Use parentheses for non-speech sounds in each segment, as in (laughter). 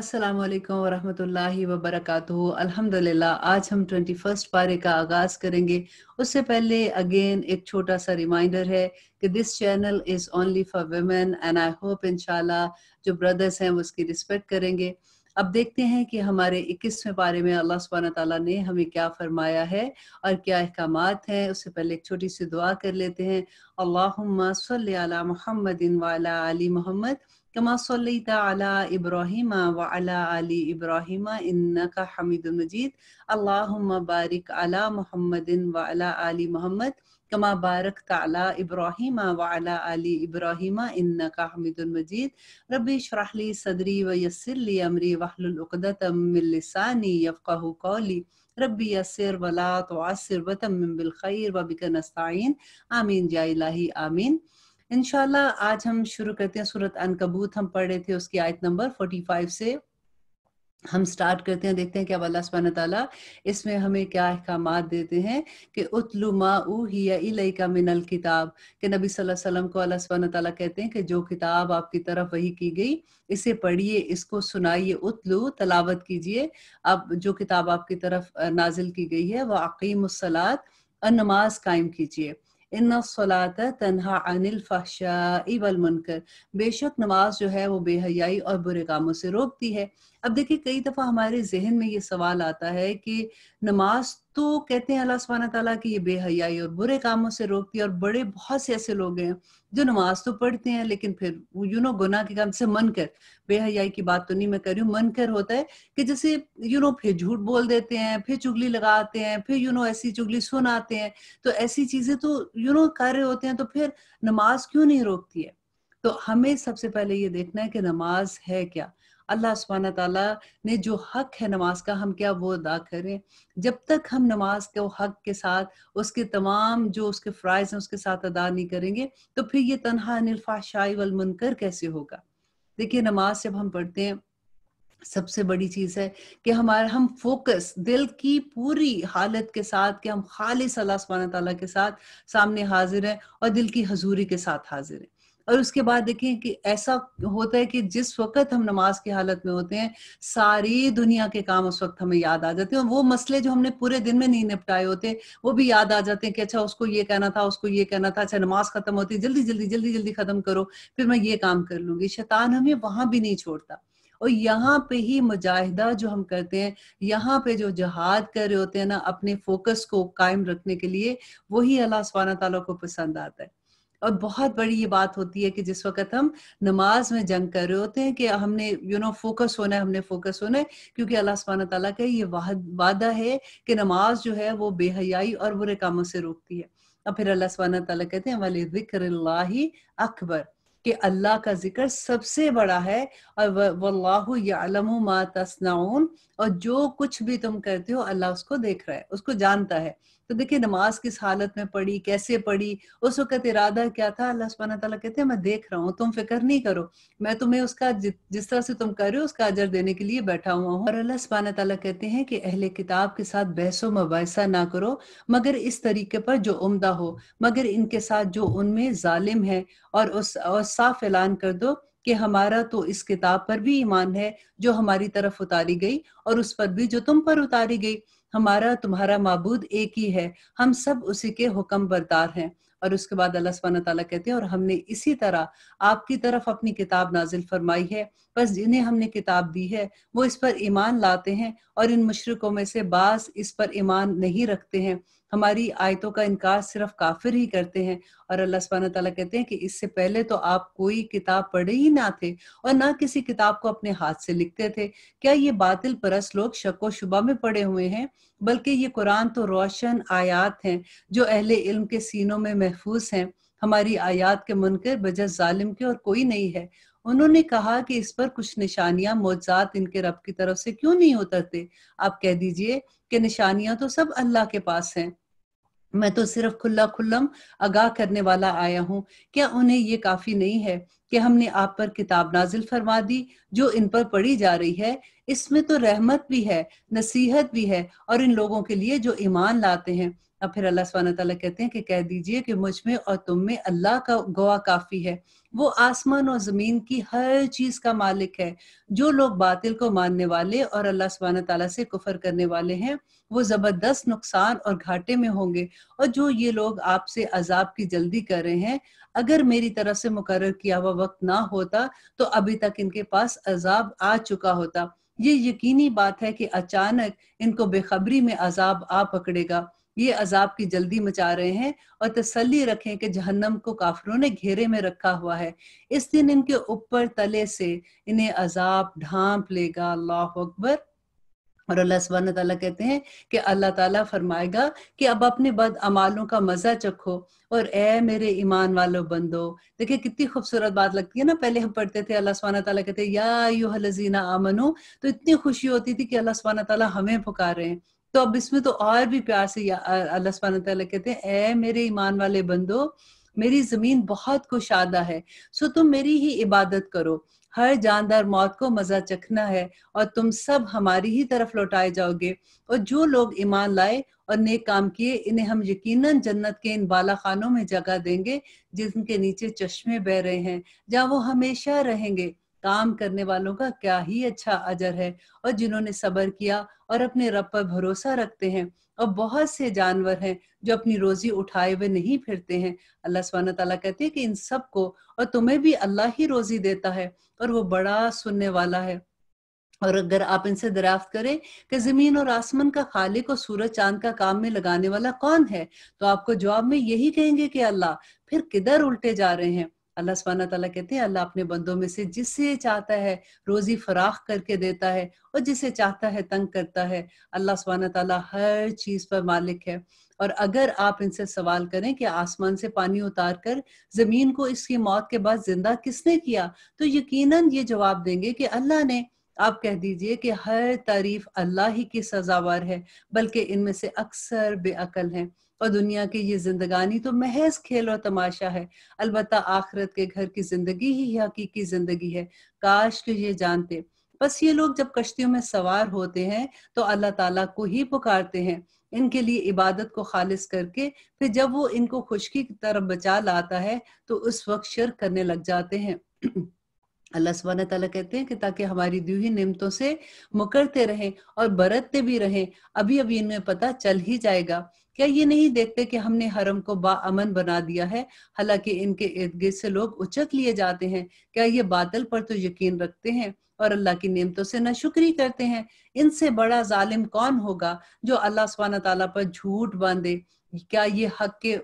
अस्सलाम वालेकुम वरहमतुल्लाहि वबरकातुहू अल्हम्दुलिल्लाह आज हम ट्वेंटी फर्स्ट पारे का आगाज करेंगे उससे पहले अगेन एक छोटा सा रिमाइंडर है कि this channel is only for women and I hope इंशाल्लाह जो ब्रदर्स हैं वो उसकी रिस्पेक्ट करेंगे अब देखते हैं कि हमारे इक्कीसवें पारे में अल्लाह सुबहाना ताला ने हमें क्या फरमाया है और क्या अहकाम है उससे पहले एक छोटी सी दुआ कर लेते हैं अल्लाह सल महमदिन वाला अली मोहम्मद كما صليت على إبراهيم وعلى آل إبراهيم إنك حميد مجيد اللهم بارك على محمد وعلى آل محمد كما باركت على إبراهيم وعلى آل إبراهيم إنك حميد مجيد ربي اشرح لي صدري ويسر لي أمري واحلل عقدة من لساني يفقه قولي ربي يسر ولا تعسر وتمم بالخير وبك نستعين آمين جاي إلهي آمين इनशाला आज हम शुरू करते हैं सूरत अनकबूत हम पढ़ रहे थे उसकी आयत नंबर 45 से हम स्टार्ट करते हैं देखते हैं क्या अल्लाह सुबह ताला इसमें हमें क्या अहकाम देते हैं कि उतलुमा का मिनल किताब के नबी सल्लल्लाहु अलैहि वसल्लम को अल्लाह सुबहान ताला कहते हैं कि जो किताब आपकी तरफ वही की गई इसे पढ़िए इसको सुनाइए उतलु तलावत कीजिए अब जो किताब आपकी तरफ नाजिल की गई है वह अकीमसलात नमाज कायम कीजिए सलाता तनहा अनिल फ़हशाई मुनकर बेशक नमाज जो है वो बेहयाई और बुरे कामों से रोकती है अब देखिए कई दफ़ा हमारे जहन में ये सवाल आता है कि नमाज तो कहते हैं अल्लाह सुबहाना तला कि ये बेहयाई और बुरे कामों से रोकती है और बड़े बहुत से ऐसे लोग हैं जो नमाज तो पढ़ते हैं लेकिन फिर यू नो गुना के काम से मन कर बेहयाई की बात तो नहीं मैं कर रही हूँ मन कर होता है कि जैसे यू you नो know, फिर झूठ बोल देते हैं फिर चुगली लगाते हैं फिर यू you नो know, ऐसी चुगली सुनाते हैं तो ऐसी चीजें तो यू नो कर रहे होते हैं तो फिर नमाज क्यों नहीं रोकती है तो हमें सबसे पहले ये देखना है कि नमाज है क्या अल्लाह सुबहान ताला ने जो हक है नमाज का हम क्या वो अदा करें जब तक हम नमाज के हक के साथ उसके तमाम जो उसके फ्राइज हैं उसके साथ अदा नहीं करेंगे तो फिर ये तनहा अनिलफाशाई वल मुनकर कैसे होगा देखिए नमाज जब हम पढ़ते हैं सबसे बड़ी चीज़ है कि हमारा हम फोकस दिल की पूरी हालत के साथ कि हम खालिस अल्लाह सुबहाना ताला के साथ सामने हाजिर हैं और दिल की हजूरी के साथ हाजिर हैं और उसके बाद देखें कि ऐसा होता है कि जिस वक्त हम नमाज की हालत में होते हैं सारी दुनिया के काम उस वक्त हमें याद आ जाते हैं वो मसले जो हमने पूरे दिन में नहीं निपटाए होते वो भी याद आ जाते हैं कि अच्छा उसको ये कहना था उसको ये कहना था अच्छा नमाज खत्म होती जल्दी जल्दी जल्दी जल्दी खत्म करो फिर मैं ये काम कर लूंगी शैतान हमें वहां भी नहीं छोड़ता और यहाँ पे ही मुजाहिदा जो हम करते हैं यहाँ पे जो जहाद कर रहे होते हैं ना अपने फोकस को कायम रखने के लिए वही अल्लाह स्वाना तला को पसंद आता है और बहुत बड़ी ये बात होती है कि जिस वक्त हम नमाज में जंग कर रहे होते हैं कि हमने यू नो फोकस होना है हमने फोकस होना है क्योंकि अल्लाह सुबहान तला का ये वादा है कि नमाज जो है वो बेहयाई और बुरे कामों से रोकती है और फिर अल्लाह सुबहान तला कहते हैं वाले जिक्र अकबर कि अल्लाह का जिक्र सबसे बड़ा है और वल्लाहु यालम मा तस्नाउन और जो कुछ भी तुम करते हो अल्लाह उसको देख रहा है उसको जानता है तो देखिए नमाज किस हालत में पढ़ी कैसे पढ़ी उस वक्त इरादा क्या था अल्लाह सुबहाना तला कहते हैं मैं देख रहा हूँ तुम फिक्र नहीं करो मैं तुम्हें उसका जिस तरह से तुम कर रहे हो उसका अजर देने के लिए बैठा हुआ हूँ और अल्लाह सुबहाना तला कहते हैं कि अहले किताब के साथ बहसो मुबासा ना करो मगर इस तरीके पर जो उमदा हो मगर इनके साथ जो उनमें जालिम है और उस और साफ ऐलान कर दो कि हमारा तो इस किताब पर भी ईमान है जो हमारी तरफ उतारी गई और उस पर भी जो तुम पर उतारी गई हमारा तुम्हारा मबूद एक ही है हम सब उसी के हुक्म बरदार हैं और उसके बाद अल्लाह सुबहान तला कहते हैं और हमने इसी तरह आपकी तरफ अपनी किताब नाजिल फरमाई है बस जिन्हें हमने किताब दी है वो इस पर ईमान लाते हैं और इन मुशरकों में से बास इस पर ईमान नहीं रखते हैं हमारी आयतों का इनकार सिर्फ काफिर ही करते हैं और अल्लाह सुबहाना तला कहते हैं कि इससे पहले तो आप कोई किताब पढ़े ही ना थे और ना किसी किताब को अपने हाथ से लिखते थे क्या ये बातिल परस लोग शको शुबा में पड़े हुए हैं बल्कि ये कुरान तो रोशन आयात हैं जो अहले इल्म के सीनों में महफूज हैं हमारी आयात के मुनकर बजह जालिम के और कोई नहीं है उन्होंने कहा कि इस पर कुछ निशानियां मोजात इनके रब की तरफ से क्यों नहीं उतरते आप कह दीजिए कि निशानियां तो सब अल्लाह के पास हैं मैं तो सिर्फ खुला खुल्लम आगाह करने वाला आया हूँ क्या उन्हें ये काफी नहीं है कि हमने आप पर किताब नाजिल फरमा दी जो इन पर पढ़ी जा रही है इसमें तो रहमत भी है नसीहत भी है और इन लोगों के लिए जो ईमान लाते हैं अब फिर अल्लाह स्वान तला कहते हैं कि कह दीजिए कि मुझ में और तुम में अल्लाह का गवाह काफ़ी है वो आसमान और ज़मीन की हर चीज़ का मालिक है जो लोग बातिल को मानने वाले और अल्लाह स्वान तला से कुफर करने वाले हैं वो ज़बरदस्त नुकसान और घाटे में होंगे और जो ये लोग आपसे अजाब की जल्दी कर रहे हैं अगर मेरी तरफ से मुकर किया हुआ वक्त ना होता तो अभी तक इनके पास अजाब आ चुका होता ये यकीनी बात है कि अचानक इनको बेखबरी में अजाब आ पकड़ेगा ये अजाब की जल्दी मचा रहे हैं और तसल्ली रखें कि जहन्नम को काफरों ने घेरे में रखा हुआ है इस दिन इनके ऊपर तले से इन्हें अजाब ढांप लेगा अल्लाह अकबर और अल्लाह सुबहान तला कहते हैं कि अल्लाह ताला फरमाएगा कि अब अपने बद अमालों का मजा चखो और ए मेरे ईमान वालो बंदो देखिए कितनी खूबसूरत बात लगती है ना पहले हम पढ़ते थे अल्लाह सुबहाना ताला कहते या यू हलजीना आमनो तो इतनी खुशी होती थी कि अल्लाह सुबहाना तला हमें पुकार रहे हैं तो अब इसमें तो और भी प्यार से अल्लाह सुबहान तला कहते हैं ऐ मेरे ईमान वाले बंदो मेरी जमीन बहुत कुशादा है सो तुम मेरी ही इबादत करो हर जानदार मौत को मजा चखना है और तुम सब हमारी ही तरफ लौटाए जाओगे और जो लोग ईमान लाए और नेक काम किए इन्हें हम यकीनन जन्नत के इन बाला खानों में जगह देंगे जिनके नीचे चश्मे बह रहे हैं जहाँ वो हमेशा रहेंगे काम करने वालों का क्या ही अच्छा अजर है और जिन्होंने सबर किया और अपने रब पर भरोसा रखते हैं और बहुत से जानवर हैं जो अपनी रोजी उठाए हुए नहीं फिरते हैं अल्लाह सुबहान तला कहते हैं कि इन सबको और तुम्हें भी अल्लाह ही रोजी देता है और वो बड़ा सुनने वाला है और अगर आप इनसे दरियाफ्त करें कि जमीन और आसमान का खालिक और सूरज चांद का काम में लगाने वाला कौन है तो आपको जवाब में यही कहेंगे कि अल्लाह फिर किधर उल्टे जा रहे हैं अल्लाह सुबहाना तला कहते हैं अल्लाह अपने बंदों में से जिसे चाहता है रोजी फराख करके देता है और जिसे चाहता है तंग करता है अल्लाह सुबहाना तला हर चीज़ पर मालिक है और अगर आप इनसे सवाल करें कि आसमान से पानी उतार कर जमीन को इसकी मौत के बाद जिंदा किसने किया तो यकीनन ये जवाब देंगे कि अल्लाह ने आप कह दीजिए कि हर तारीफ अल्लाह ही की सजावार है बल्कि इनमें से अक्सर बेअकल हैं और दुनिया की ये जिंदगानी तो महज खेल और तमाशा है अलबत् आखरत के घर की जिंदगी ही हकीकी जिंदगी है काश के ये जानते बस ये लोग जब कश्तियों में सवार होते हैं तो अल्लाह ताला को ही पुकारते हैं इनके लिए इबादत को खालिज करके फिर जब वो इनको खुशकी की तरफ बचा लाता है तो उस वक्त शर करने लग जाते हैं (clears throat) अल्लाह सुबह तला कहते हैं कि ताकि हमारी दूही हुई नियमतों से मुकरते रहें और बरतते भी रहें अभी अभी इनमें पता चल ही जाएगा क्या ये नहीं देखते कि हमने हरम को बामन बना दिया है हालांकि इनके इर्द गिर्द से लोग उचक लिए जाते हैं क्या ये बादल पर तो यकीन रखते हैं और अल्लाह की नियमतों से नशुक्री करते हैं इनसे बड़ा जालिम कौन होगा जो अल्लाह सुबहाना तला पर झूठ बांधे क्या ये हक के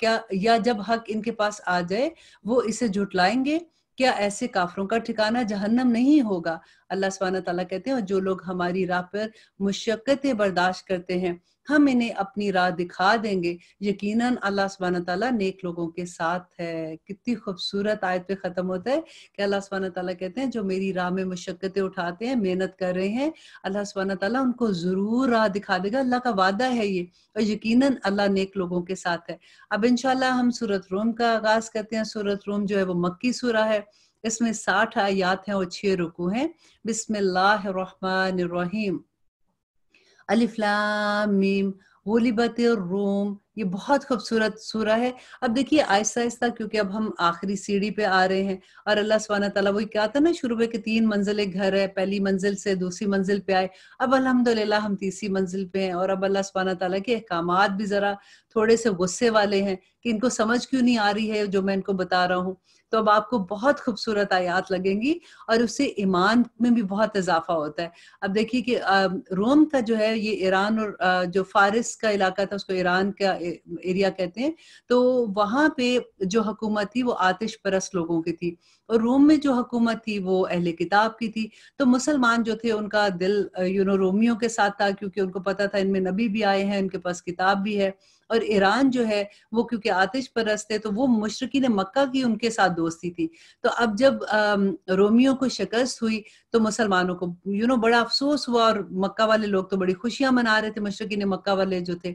क्या या जब हक इनके पास आ जाए वो इसे झुटलाएंगे क्या ऐसे काफरों का ठिकाना जहन्नम नहीं होगा अल्लाह सुबहाना तला कहते हैं और जो लोग हमारी राह पर मुशक्क़तें बर्दाश्त करते हैं हम इन्हें अपनी राह दिखा देंगे यकीनन अल्लाह सुबहान तला नेक लोगों के साथ है कितनी खूबसूरत आयत पे ख़त्म होता है कि अल्लाह सुबहान तला कहते हैं जो मेरी राह में मशक्क़तें उठाते हैं मेहनत कर रहे हैं अल्लाह सुबहान तला उनको ज़रूर राह दिखा देगा अल्लाह का वादा है ये और यकीन अल्लाह नेक लोगों के साथ है अब इनशाला हम सूरत रोम का आगाज़ करते हैं सूरत रोम जो है वो मक्की सूरा है इसमें साठ आयात हैं और छह रुकू हैं बिस्मिल्लाह अलिफ्लाम मीम गोलिबत रोम ये बहुत खूबसूरत सूरा है अब देखिए आहिस्ता आहिस्ता क्योंकि अब हम आखिरी सीढ़ी पे आ रहे हैं और अल्लाह सुबहाना तला वही क्या था ना शुरू में कि तीन मंजिल एक घर है पहली मंजिल से दूसरी मंजिल पे आए अब अल्हम्दुलिल्लाह हम तीसरी मंजिल पे हैं और अब अल्लाह सुबहाना तला के अहकाम भी ज़रा थोड़े से गुस्से वाले हैं कि इनको समझ क्यों नहीं आ रही है जो मैं इनको बता रहा हूँ तो अब आपको बहुत खूबसूरत आयात लगेंगी और उससे ईमान में भी बहुत इजाफा होता है अब देखिए कि रोम का जो है ये ईरान और जो फारिस का इलाका था उसको ईरान का एरिया कहते हैं तो वहां पे जो हुकूमत थी वो आतिश परस्त लोगों की थी और रोम में जो हुकूमत थी वो अहले किताब की थी तो मुसलमान जो थे उनका दिल यू नो रोमियों के साथ था क्योंकि उनको पता था इनमें नबी भी आए हैं इनके पास किताब भी है और ईरान जो है वो क्योंकि आतिश परस्त है तो वो ने मक्का की उनके साथ दोस्ती थी तो अब जब रोमियो को शिकस्त हुई तो मुसलमानों को यू नो बड़ा अफसोस हुआ और मक्का वाले लोग तो बड़ी खुशियां मना रहे थे ने मक्का वाले जो थे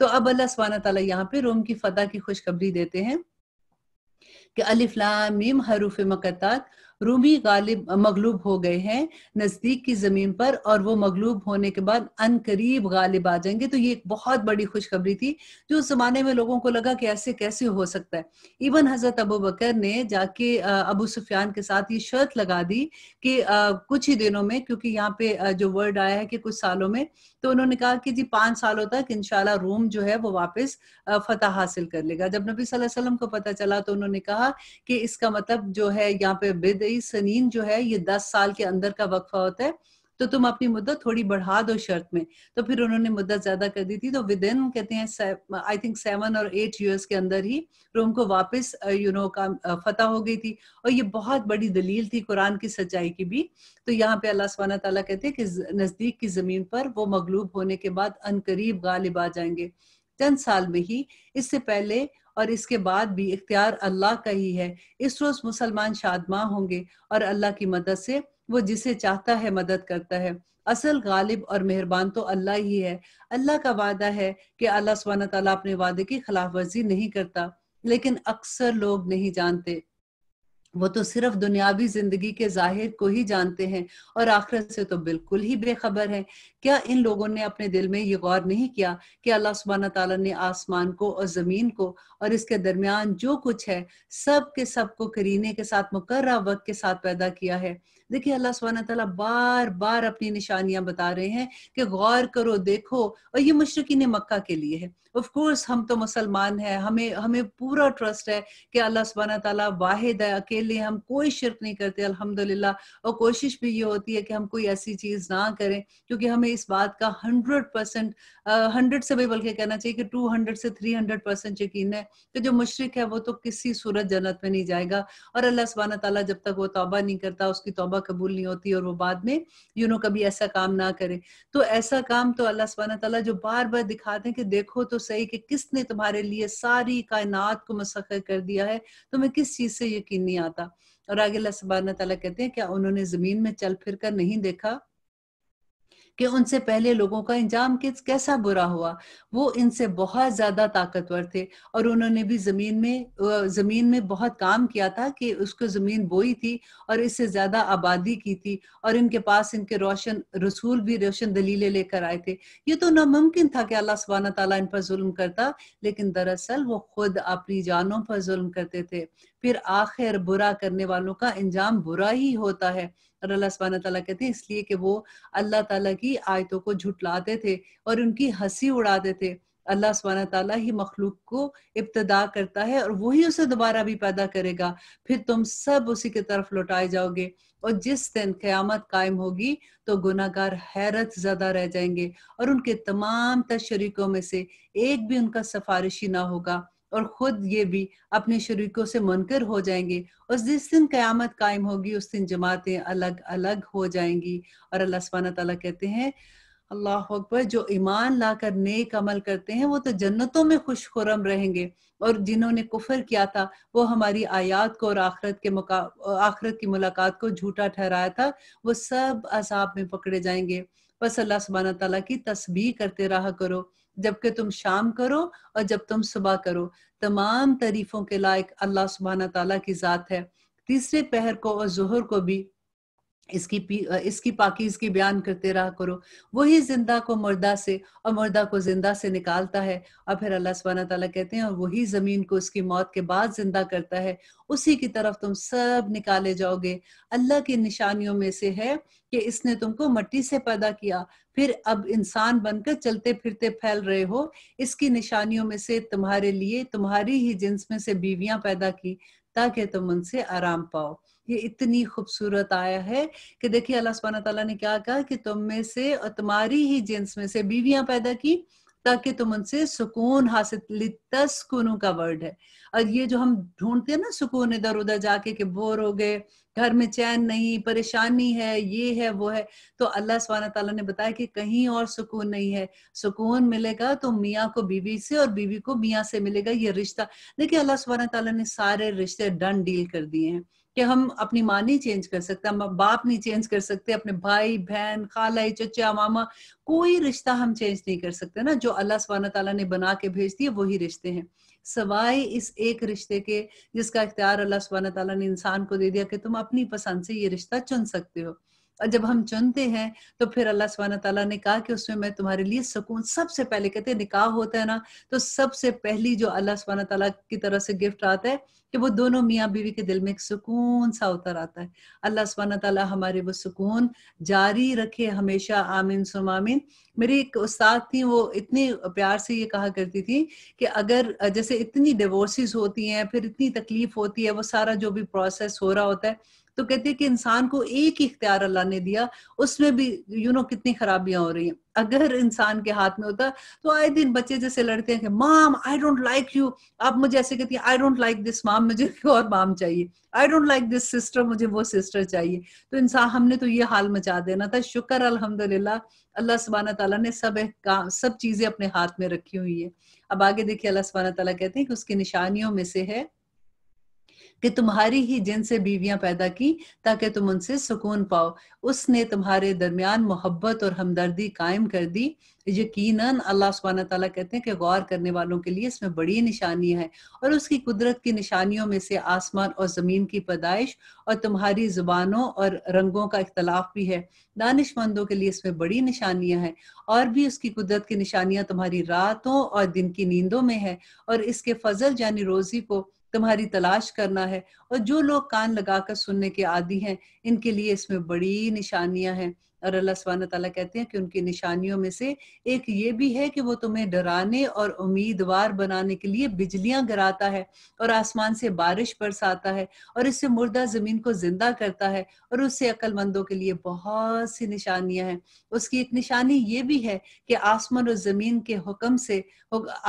तो अब अल्लाह स्वाना तला यहाँ पे रोम की फतह की खुशखबरी देते हैं कि अलिफ्लाम हरूफ मकत रूमी गालिब मगलूब हो गए हैं नजदीक की जमीन पर और वो मगलूब होने के बाद अन करीब गालिब आ जाएंगे तो ये एक बहुत बड़ी खुशखबरी थी जो उस जमाने में लोगों को लगा कि ऐसे कैसे हो सकता है इवन हजरत अबू बकर ने जाके अबू सुफियान के साथ ये शर्त लगा दी कि कुछ ही दिनों में क्योंकि यहाँ पे जो वर्ड आया है कि कुछ सालों में तो उन्होंने कहा कि जी पांच सालों तक इनशाला रूम जो है वो वापस फतेह हासिल कर लेगा जब नबी वसल्लम को पता चला तो उन्होंने कहा कि इसका मतलब जो है यहाँ पे बिद गई सनीन जो है ये दस साल के अंदर का वक्फा होता है तो तुम अपनी मुद्दत थोड़ी बढ़ा दो शर्त में तो फिर उन्होंने मुद्दत ज्यादा कर दी थी तो विद इन कहते हैं आई थिंक सेवन और एट ईयर्स के अंदर ही रोम को वापस यू नो का फतह हो गई थी और ये बहुत बड़ी दलील थी कुरान की सच्चाई की भी तो यहाँ पे अल्लाह सुबहाना तला कहते हैं कि नजदीक की जमीन पर वो मगलूब होने के बाद अनकरीब गालिब आ जाएंगे चंद साल में ही इससे पहले और इसके बाद भी इख्तियार अल्लाह का ही है इस रोज मुसलमान शादमा होंगे और अल्लाह की मदद से वो जिसे चाहता है मदद करता है असल गालिब और मेहरबान तो अल्लाह ही है अल्लाह का वादा है कि अल्लाह स्वान तला अपने वादे की खिलाफ वर्जी नहीं करता लेकिन अक्सर लोग नहीं जानते वो तो सिर्फ दुनियावी जिंदगी के जाहिर को ही जानते हैं और आखिरत से तो बिल्कुल ही बेखबर है क्या इन लोगों ने अपने दिल में ये गौर नहीं किया कि अल्लाह सुबहाना तला ने आसमान को और ज़मीन को और इसके दरमियान जो कुछ है सब के सब को करीने के साथ मुकर्रा वक्त के साथ पैदा किया है देखिए अल्लाह सुबहाना तला बार बार अपनी निशानियां बता रहे हैं कि गौर करो देखो और ये मशरकिन मक्का के लिए है ऑफ कोर्स हम तो मुसलमान हैं हमें हमें पूरा ट्रस्ट है कि अल्लाह सुबहाना तला वाहिद है अकेले हम कोई शिरक नहीं करते अल्हम्दुलिल्लाह और कोशिश भी ये होती है कि हम कोई ऐसी चीज़ ना करें क्योंकि हमें इस बात का हंड्रेड परसेंट हंड्रेड से भी बल्कि कहना चाहिए कि टू हंड्रेड से थ्री हंड्रेड परसेंट यकीन है कि जो मुशरक है वो तो किसी सूरत जन्नत में नहीं जाएगा और अल्लाह सुबहाना तला जब तक वो तोबा नहीं करता उसकी तोबा तोबा कबूल नहीं होती और वो बाद में यू नो कभी ऐसा काम ना करे तो ऐसा काम तो अल्लाह सुबहाना तला जो बार बार दिखाते हैं कि देखो तो सही कि किसने तुम्हारे लिए सारी कायनात को मसखर कर दिया है तुम्हें तो किस चीज़ से यकीन नहीं आता और आगे अल्लाह सुबहाना तला कहते हैं क्या उन्होंने ज़मीन में चल फिर कर नहीं देखा कि उनसे पहले लोगों का इंजाम किस कैसा बुरा हुआ वो इनसे बहुत ज्यादा ताकतवर थे और उन्होंने भी जमीन में जमीन में बहुत काम किया था कि उसको जमीन बोई थी और इससे ज्यादा आबादी की थी और इनके पास इनके रोशन रसूल भी रोशन दलीलें लेकर आए थे ये तो नामुमकिन था कि अल्लाह सुबहाना तला इन पर जुल्म करता लेकिन दरअसल वो खुद अपनी जानों पर जुल्म करते थे फिर आखिर बुरा करने वालों का इंजाम बुरा ही होता है और अल्लाह सुबहान तला कहते हैं इसलिए कि वो अल्लाह ताला की आयतों को झुटलाते थे और उनकी हंसी उड़ाते थे अल्लाह सुबहान ताला ही मखलूक को इब्तदा करता है और वही उसे दोबारा भी पैदा करेगा फिर तुम सब उसी की तरफ लौटाए जाओगे और जिस दिन क्यामत कायम होगी तो गुनागार हैरत ज्यादा रह जाएंगे और उनके तमाम तशरीकों में से एक भी उनका सफारिशी ना होगा और खुद ये भी अपने शरीकों से मुनकर हो जाएंगे और जिस दिन क़यामत कायम होगी उस दिन जमातें अलग अलग हो जाएंगी और अल्लाह सुबहाना तला कहते हैं अल्लाह अकबर जो ईमान लाकर नेक अमल करते हैं वो तो जन्नतों में खुश खुरम रहेंगे और जिन्होंने कुफर किया था वो हमारी आयात को और आखरत के मुका आखरत की मुलाकात को झूठा ठहराया था वो सब असाब में पकड़े जाएंगे बस अल्लाह सुबहाना तला की तस्बीह करते रहा करो जबकि तुम शाम करो और जब तुम सुबह करो तमाम तारीफों के लायक अल्लाह सुबहाना तला की ज़ात है तीसरे पहर को और जहर को भी इसकी पी, इसकी पाकिजगी बयान करते रहा करो वही जिंदा को मुर्दा से और मुर्दा को जिंदा से निकालता है और फिर अल्लाह सुबहाना तला कहते हैं और वही जमीन को उसकी मौत के बाद जिंदा करता है उसी की तरफ तुम सब निकाले जाओगे अल्लाह की निशानियों में से है कि इसने तुमको मट्टी से पैदा किया फिर अब इंसान बनकर चलते फिरते फैल रहे हो इसकी निशानियों में से तुम्हारे लिए तुम्हारी ही जिन्स में से बीवियां पैदा की ताकि तुम उनसे आराम पाओ ये इतनी खूबसूरत आया है कि देखिए अल्लाह सुबहाना तला ने क्या कहा कि तुम में से और तुम्हारी ही जेंस में से बीवियां पैदा की ताकि तुम उनसे सुकून हासिल तस्कुनू का वर्ड है और ये जो हम ढूंढते हैं ना सुकून इधर उधर जाके कि बोर हो गए घर में चैन नहीं परेशानी है ये है वो है तो अल्लाह सुबहाना तला ने बताया कि कहीं और सुकून नहीं है सुकून मिलेगा तो मियाँ को बीवी से और बीवी को मियाँ से मिलेगा ये रिश्ता देखिए अल्लाह सुबहाना तला ने सारे रिश्ते डन डील कर दिए हैं कि हम अपनी माँ नहीं चेंज कर सकते हम बाप नहीं चेंज कर सकते अपने भाई बहन खाला चचा मामा कोई रिश्ता हम चेंज नहीं कर सकते ना जो अल्लाह सुबहाना तला ने बना के भेज दिए वही रिश्ते हैं सवाए इस एक रिश्ते के जिसका इख्तियार अल्लाह सुबहाना तला ने इंसान को दे दिया कि तुम अपनी पसंद से ये रिश्ता चुन सकते हो और जब हम चुनते हैं तो फिर अल्लाह सुबहाना तला ने कहा कि उसमें मैं तुम्हारे लिए सुकून सबसे पहले कहते हैं निकाह होता है ना तो सबसे पहली जो अल्लाह सुबहाना तला की तरफ से गिफ्ट आता है कि वो दोनों मियाँ बीवी के दिल में एक सुकून सा उतर आता है अल्लाह सुबहाना तला हमारे वो सुकून जारी रखे हमेशा आमिन सुमिन मेरी एक उस्ताद थी वो इतनी प्यार से ये कहा करती थी कि अगर जैसे इतनी डिवोर्सिस होती हैं फिर इतनी तकलीफ होती है वो सारा जो भी प्रोसेस हो रहा होता है तो कहती है कि इंसान को एक ही इख्तियार अल्लाह ने दिया उसमें भी यू नो कितनी खराबियां हो रही हैं अगर इंसान के हाथ में होता तो आए दिन बच्चे जैसे लड़ते हैं कि माम आई डोंट लाइक यू आप मुझे ऐसे कहती हैं आई डोंट लाइक दिस माम मुझे (laughs) और माम चाहिए I don't like this sister मुझे वो सिस्टर चाहिए तो इंसान हमने तो ये हाल मचा देना था शुक्र अल्हम्दुलिल्लाह अल्लाह सुबहाना तला ने सब काम सब चीजें अपने हाथ में रखी हुई है अब आगे देखिए अल्लाह सुबहाना तला कहते हैं कि उसकी निशानियों में से है कि तुम्हारी ही जिन से बीवियां पैदा की ताकि तुम उनसे सुकून पाओ उसने तुम्हारे दरमियान मोहब्बत और हमदर्दी कायम कर दी यकीन अल्लाह सुबहाना तला कहते हैं कि गौर करने वालों के लिए इसमें बड़ी निशानी है और उसकी कुदरत की निशानियों में से आसमान और ज़मीन की पैदाइश और तुम्हारी जुबानों और रंगों का इख्तलाफ भी है दानिशमंदों के लिए इसमें बड़ी निशानियां हैं और भी उसकी कुदरत की निशानियां तुम्हारी रातों और दिन की नींदों में है और इसके फजल यानी रोजी को तुम्हारी तलाश करना है और जो लोग कान लगाकर सुनने के आदि हैं इनके लिए इसमें बड़ी निशानियां हैं और अल्लाह सुबहान तला कहते हैं कि उनकी निशानियों में से एक ये भी है कि वो तुम्हें डराने और उम्मीदवार बनाने के लिए बिजलियां गिराता है और आसमान से बारिश बरसाता है और इससे मुर्दा जमीन को जिंदा करता है और उससे अक्लमंदों के लिए बहुत सी निशानियां हैं उसकी एक निशानी ये भी है कि आसमान और जमीन के हुक्म से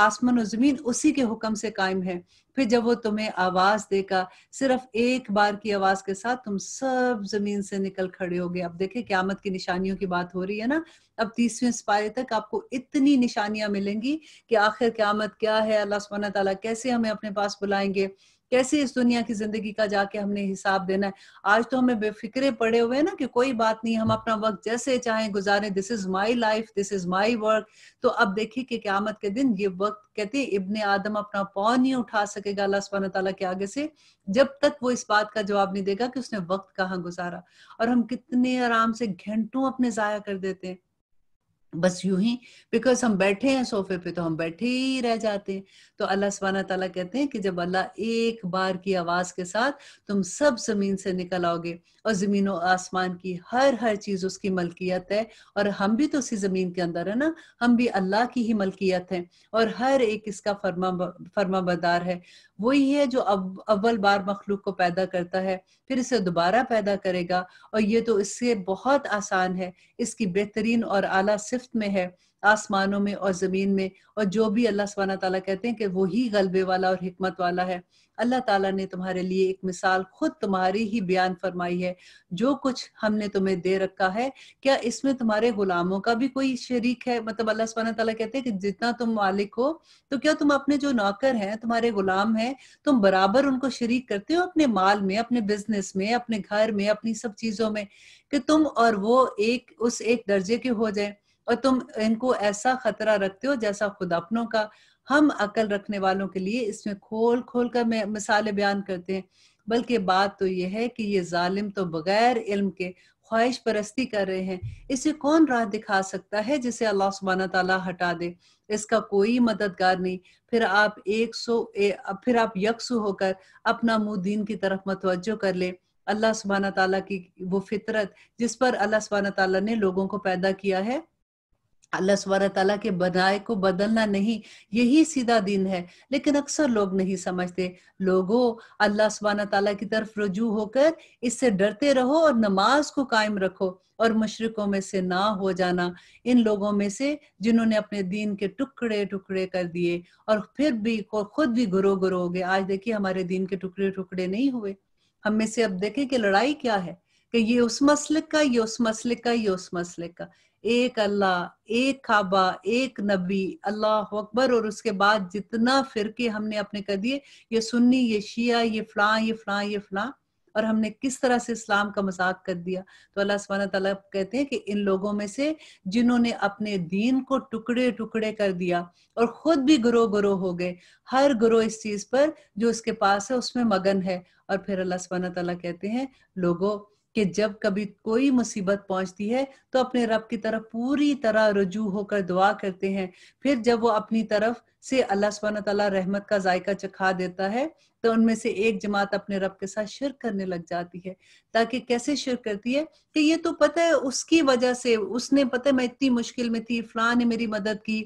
आसमान और जमीन उसी के हुक्म से कायम है फिर जब वो तुम्हें आवाज देगा सिर्फ एक बार की आवाज के साथ तुम सब जमीन से निकल खड़े हो गए अब देखे क्यामत की निशानियों की बात हो रही है ना अब तीसवें सिपाही तक आपको इतनी निशानियां मिलेंगी कि आखिर क्यामत क्या है अल्लाह सुबह तला कैसे हमें अपने पास बुलाएंगे कैसे इस दुनिया की जिंदगी का जाके हमने हिसाब देना है आज तो हमें बेफिक्रे पड़े हुए हैं ना कि कोई बात नहीं हम अपना वक्त जैसे चाहे गुजारें this is my life this is my work तो अब देखिए कि क्यामत के दिन ये वक्त कहते हैं आदम अपना पौ नहीं उठा सकेगा अल्लाह सुबहाना तला के आगे से जब तक वो इस बात का जवाब नहीं देगा कि उसने वक्त कहाँ गुजारा और हम कितने आराम से घंटों अपने जाया कर देते हैं बस यूं ही बिकॉज हम बैठे हैं सोफे पे तो हम बैठे ही रह जाते हैं तो अल्लाह सुबहाना तला कहते हैं कि जब अल्लाह एक बार की आवाज के साथ तुम सब जमीन से निकल आओगे और जमीन और आसमान की हर हर चीज उसकी मलकियत है और हम भी तो उसी जमीन के अंदर है ना हम भी अल्लाह की ही मलकियत है और हर एक इसका फर्मा फर्मा बदार है वही है जो अव, अव्वल बार मखलूक को पैदा करता है फिर इसे दोबारा पैदा करेगा और ये तो इससे बहुत आसान है इसकी बेहतरीन और आला सिर्फ सिफ्त में है आसमानों में और ज़मीन में और जो भी अल्लाह सुबहाना ताला कहते हैं कि वही गलबे वाला और हमत वाला है अल्लाह ताला ने तुम्हारे लिए एक मिसाल खुद तुम्हारी ही बयान फरमाई है जो कुछ हमने तुम्हें दे रखा है क्या इसमें तुम्हारे गुलामों का भी कोई शरीक है मतलब अल्लाह सुबहाना ताला कहते हैं कि जितना तुम मालिक हो तो क्या तुम अपने जो नौकर हैं तुम्हारे गुलाम हैं तुम बराबर उनको शरीक करते हो अपने माल में अपने बिजनेस में अपने घर में अपनी सब चीजों में कि तुम और वो एक उस एक दर्जे के हो जाए और तुम इनको ऐसा खतरा रखते हो जैसा खुद अपनों का हम अकल रखने वालों के लिए इसमें खोल खोल कर मिसालें बयान करते हैं बल्कि बात तो यह है कि ये जालिम तो बगैर इल्म के ख्वाहिश परस्ती कर रहे हैं इसे कौन राह दिखा सकता है जिसे अल्लाह सुबहाना तला हटा दे इसका कोई मददगार नहीं फिर आप एक ए, फिर आप यकसु होकर अपना मुंह दीन की तरफ मतवजो कर ले अल्लाह सुबहाना तला की वो फितरत जिस पर अल्लाह सुबहाना तला ने लोगों को पैदा किया है अल्लाह सवार तला के बनाए को बदलना नहीं यही सीधा दिन है लेकिन अक्सर लोग नहीं समझते लोगों अल्लाह सबाना तला की तरफ रजू होकर इससे डरते रहो और नमाज को कायम रखो और मशरकों में से ना हो जाना इन लोगों में से जिन्होंने अपने दीन के टुकड़े टुकड़े कर दिए और फिर भी खुद भी गुरो गुरो हो गए आज देखिए हमारे दीन के टुकड़े टुकड़े नहीं हुए हम में से अब देखें कि लड़ाई क्या है कि ये उस मसल का ये उस मसल का ये उस मसल का एक अल्लाह एक खाबा एक नबी अल्लाह अकबर और उसके बाद जितना फिरके हमने अपने कर दिए ये सुन्नी ये शिया ये फलां ये फलां ये फला और हमने किस तरह से इस्लाम का मजाक कर दिया तो अल्लाह सुबहाना तला कहते हैं कि इन लोगों में से जिन्होंने अपने दीन को टुकड़े टुकड़े कर दिया और खुद भी ग्रो ग्रो हो गए हर ग्रो इस चीज पर जो उसके पास है उसमें मगन है और फिर अल्लाह सुबहाना तला कहते हैं लोगों कि जब कभी कोई मुसीबत पहुंचती है तो अपने रब की तरफ पूरी तरह रजू होकर दुआ करते हैं फिर जब वो अपनी तरफ से अल्लाह सुबहाना तला रहमत का जायका चखा देता है तो उनमें से एक जमात अपने रब के साथ शिर करने लग जाती है ताकि कैसे शिर करती है कि ये तो पता है उसकी वजह से उसने पता है मैं इतनी मुश्किल में थी फलां ने मेरी मदद की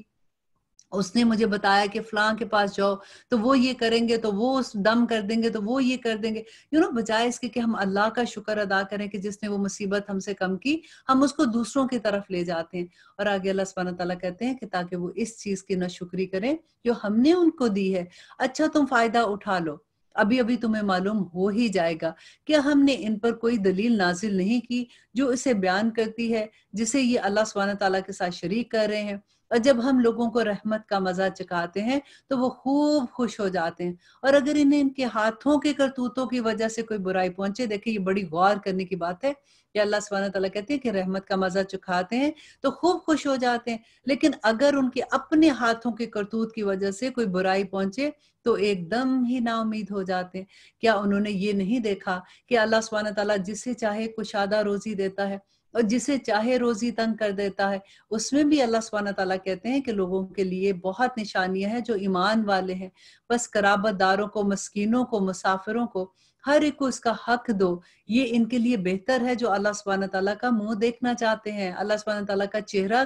उसने मुझे बताया कि फलां के पास जाओ तो वो ये करेंगे तो वो उस दम कर देंगे तो वो ये कर देंगे यू नो बजाय इसके कि हम अल्लाह का शुक्र अदा करें कि जिसने वो मुसीबत हमसे कम की हम उसको दूसरों की तरफ ले जाते हैं और आगे अल्लाह सुबहाना तला कहते हैं कि ताकि वो इस चीज की शुक्री करें जो हमने उनको दी है अच्छा तुम फायदा उठा लो अभी अभी तुम्हें मालूम हो ही जाएगा क्या हमने इन पर कोई दलील नाजिल नहीं की जो इसे बयान करती है जिसे ये अल्लाह सुबहाना तला के साथ शरीक कर रहे हैं और जब हम लोगों को रहमत का मजा चुकाते हैं तो वो खूब खुश हो जाते हैं और अगर इन्हें इनके हाथों के करतूतों की वजह से कोई बुराई पहुंचे देखिए ये बड़ी गौर करने की बात है कि अल्लाह सुबह तला कहते हैं कि रहमत का मजा चुकाते हैं तो खूब खुश हो जाते हैं लेकिन अगर उनके अपने हाथों के करतूत की वजह से कोई बुराई पहुंचे तो एकदम ही नाउमीद हो जाते हैं क्या उन्होंने ये नहीं देखा कि अल्लाह सुबह तला जिसे चाहे कुशादा रोजी देता है और जिसे चाहे रोजी तंग कर देता है उसमें भी अल्लाह सुबहाना तला कहते हैं कि लोगों के लिए बहुत निशानियां हैं जो ईमान वाले हैं बस कराबत दारों को मस्किनों को मुसाफिरों को हर एक को इसका हक दो ये इनके लिए बेहतर है जो अल्लाह सुबहाना तला का मुंह देखना चाहते हैं अल्लाह सुबहाना तला का चेहरा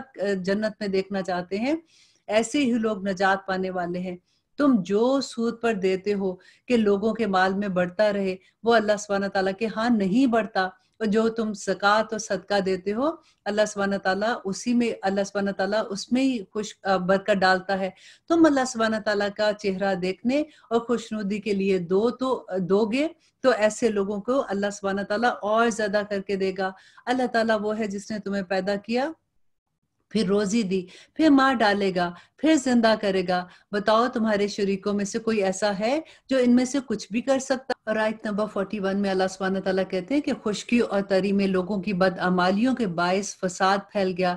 जन्नत में देखना चाहते हैं ऐसे ही लोग नजात पाने वाले हैं तुम जो सूद पर देते हो कि लोगों के माल में बढ़ता रहे वो अल्लाह सुबहाना तला के हाँ नहीं बढ़ता और जो तुम जक़ात और सदका देते हो अल्लाह सुबहान ताला उसी में अल्लाह सुबहान ताला उसमें ही खुश बरकत डालता है तुम अल्लाह सुबहान ताला का चेहरा देखने और खुशनुदी के लिए दो तो दोगे तो ऐसे लोगों को अल्लाह सुबहान ताला और ज्यादा करके देगा अल्लाह ताला वो है जिसने तुम्हें पैदा किया फिर रोजी दी फिर मार डालेगा फिर जिंदा करेगा बताओ तुम्हारे शरीकों में से कोई ऐसा है जो इनमें से कुछ भी कर सकता और आयत नंबर 41 में अल्लाह सुबहाना तला कहते हैं कि खुशकी और तरी में लोगों की बदअमालियों के बायस फसाद फैल गया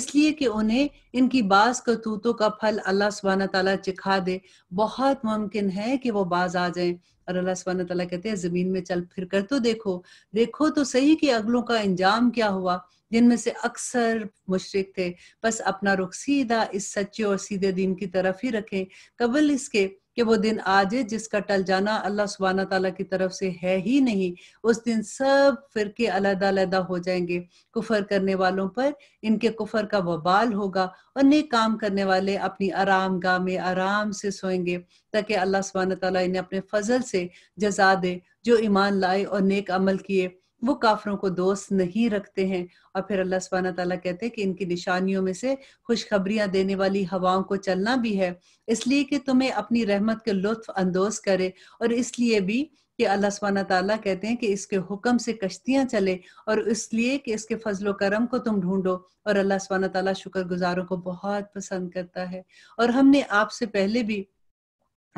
इसलिए कि उन्हें इनकी बास करतूतों का फल अल्लाह सुबहाना तला चिखा दे बहुत मुमकिन है कि वो बाज आ जाए और अल्लाह सुबहाना तला कहते हैं ज़मीन में चल फिर कर तो देखो देखो तो सही कि अगलों का इंजाम क्या हुआ जिनमें से अक्सर मुशरक थे बस अपना रुख सीधा इस सच्चे और सीधे दिन की तरफ ही रखें कबल इसके कि वो दिन आज जिसका टल जाना अल्लाह सुबहाना तला की तरफ से है ही नहीं उस दिन सब फिर अलहदा अलहदा हो जाएंगे कुफर करने वालों पर इनके कुफर का वबाल होगा और नेक काम करने वाले अपनी आराम गाह में आराम से सोएंगे ताकि अल्लाह सुबहाना तला इन्हें अपने फजल से जजा दे जो ईमान लाए और नेक अमल किए वो काफरों को दोस्त नहीं रखते हैं और फिर अल्लाह सुबहाना तला कहते हैं कि इनकी निशानियों में से खुशखबरियां देने वाली हवाओं को चलना भी है इसलिए कि तुम्हें अपनी रहमत के लुत्फ अंदोज करे और इसलिए भी कि अल्लाह सुबहाना तला कहते हैं कि इसके हुक्म से कश्तियां चले और इसलिए कि इसके फजल करम को तुम ढूंढो और अल्लाह सुबहाना तला गुजारों को बहुत पसंद करता है और हमने आपसे पहले भी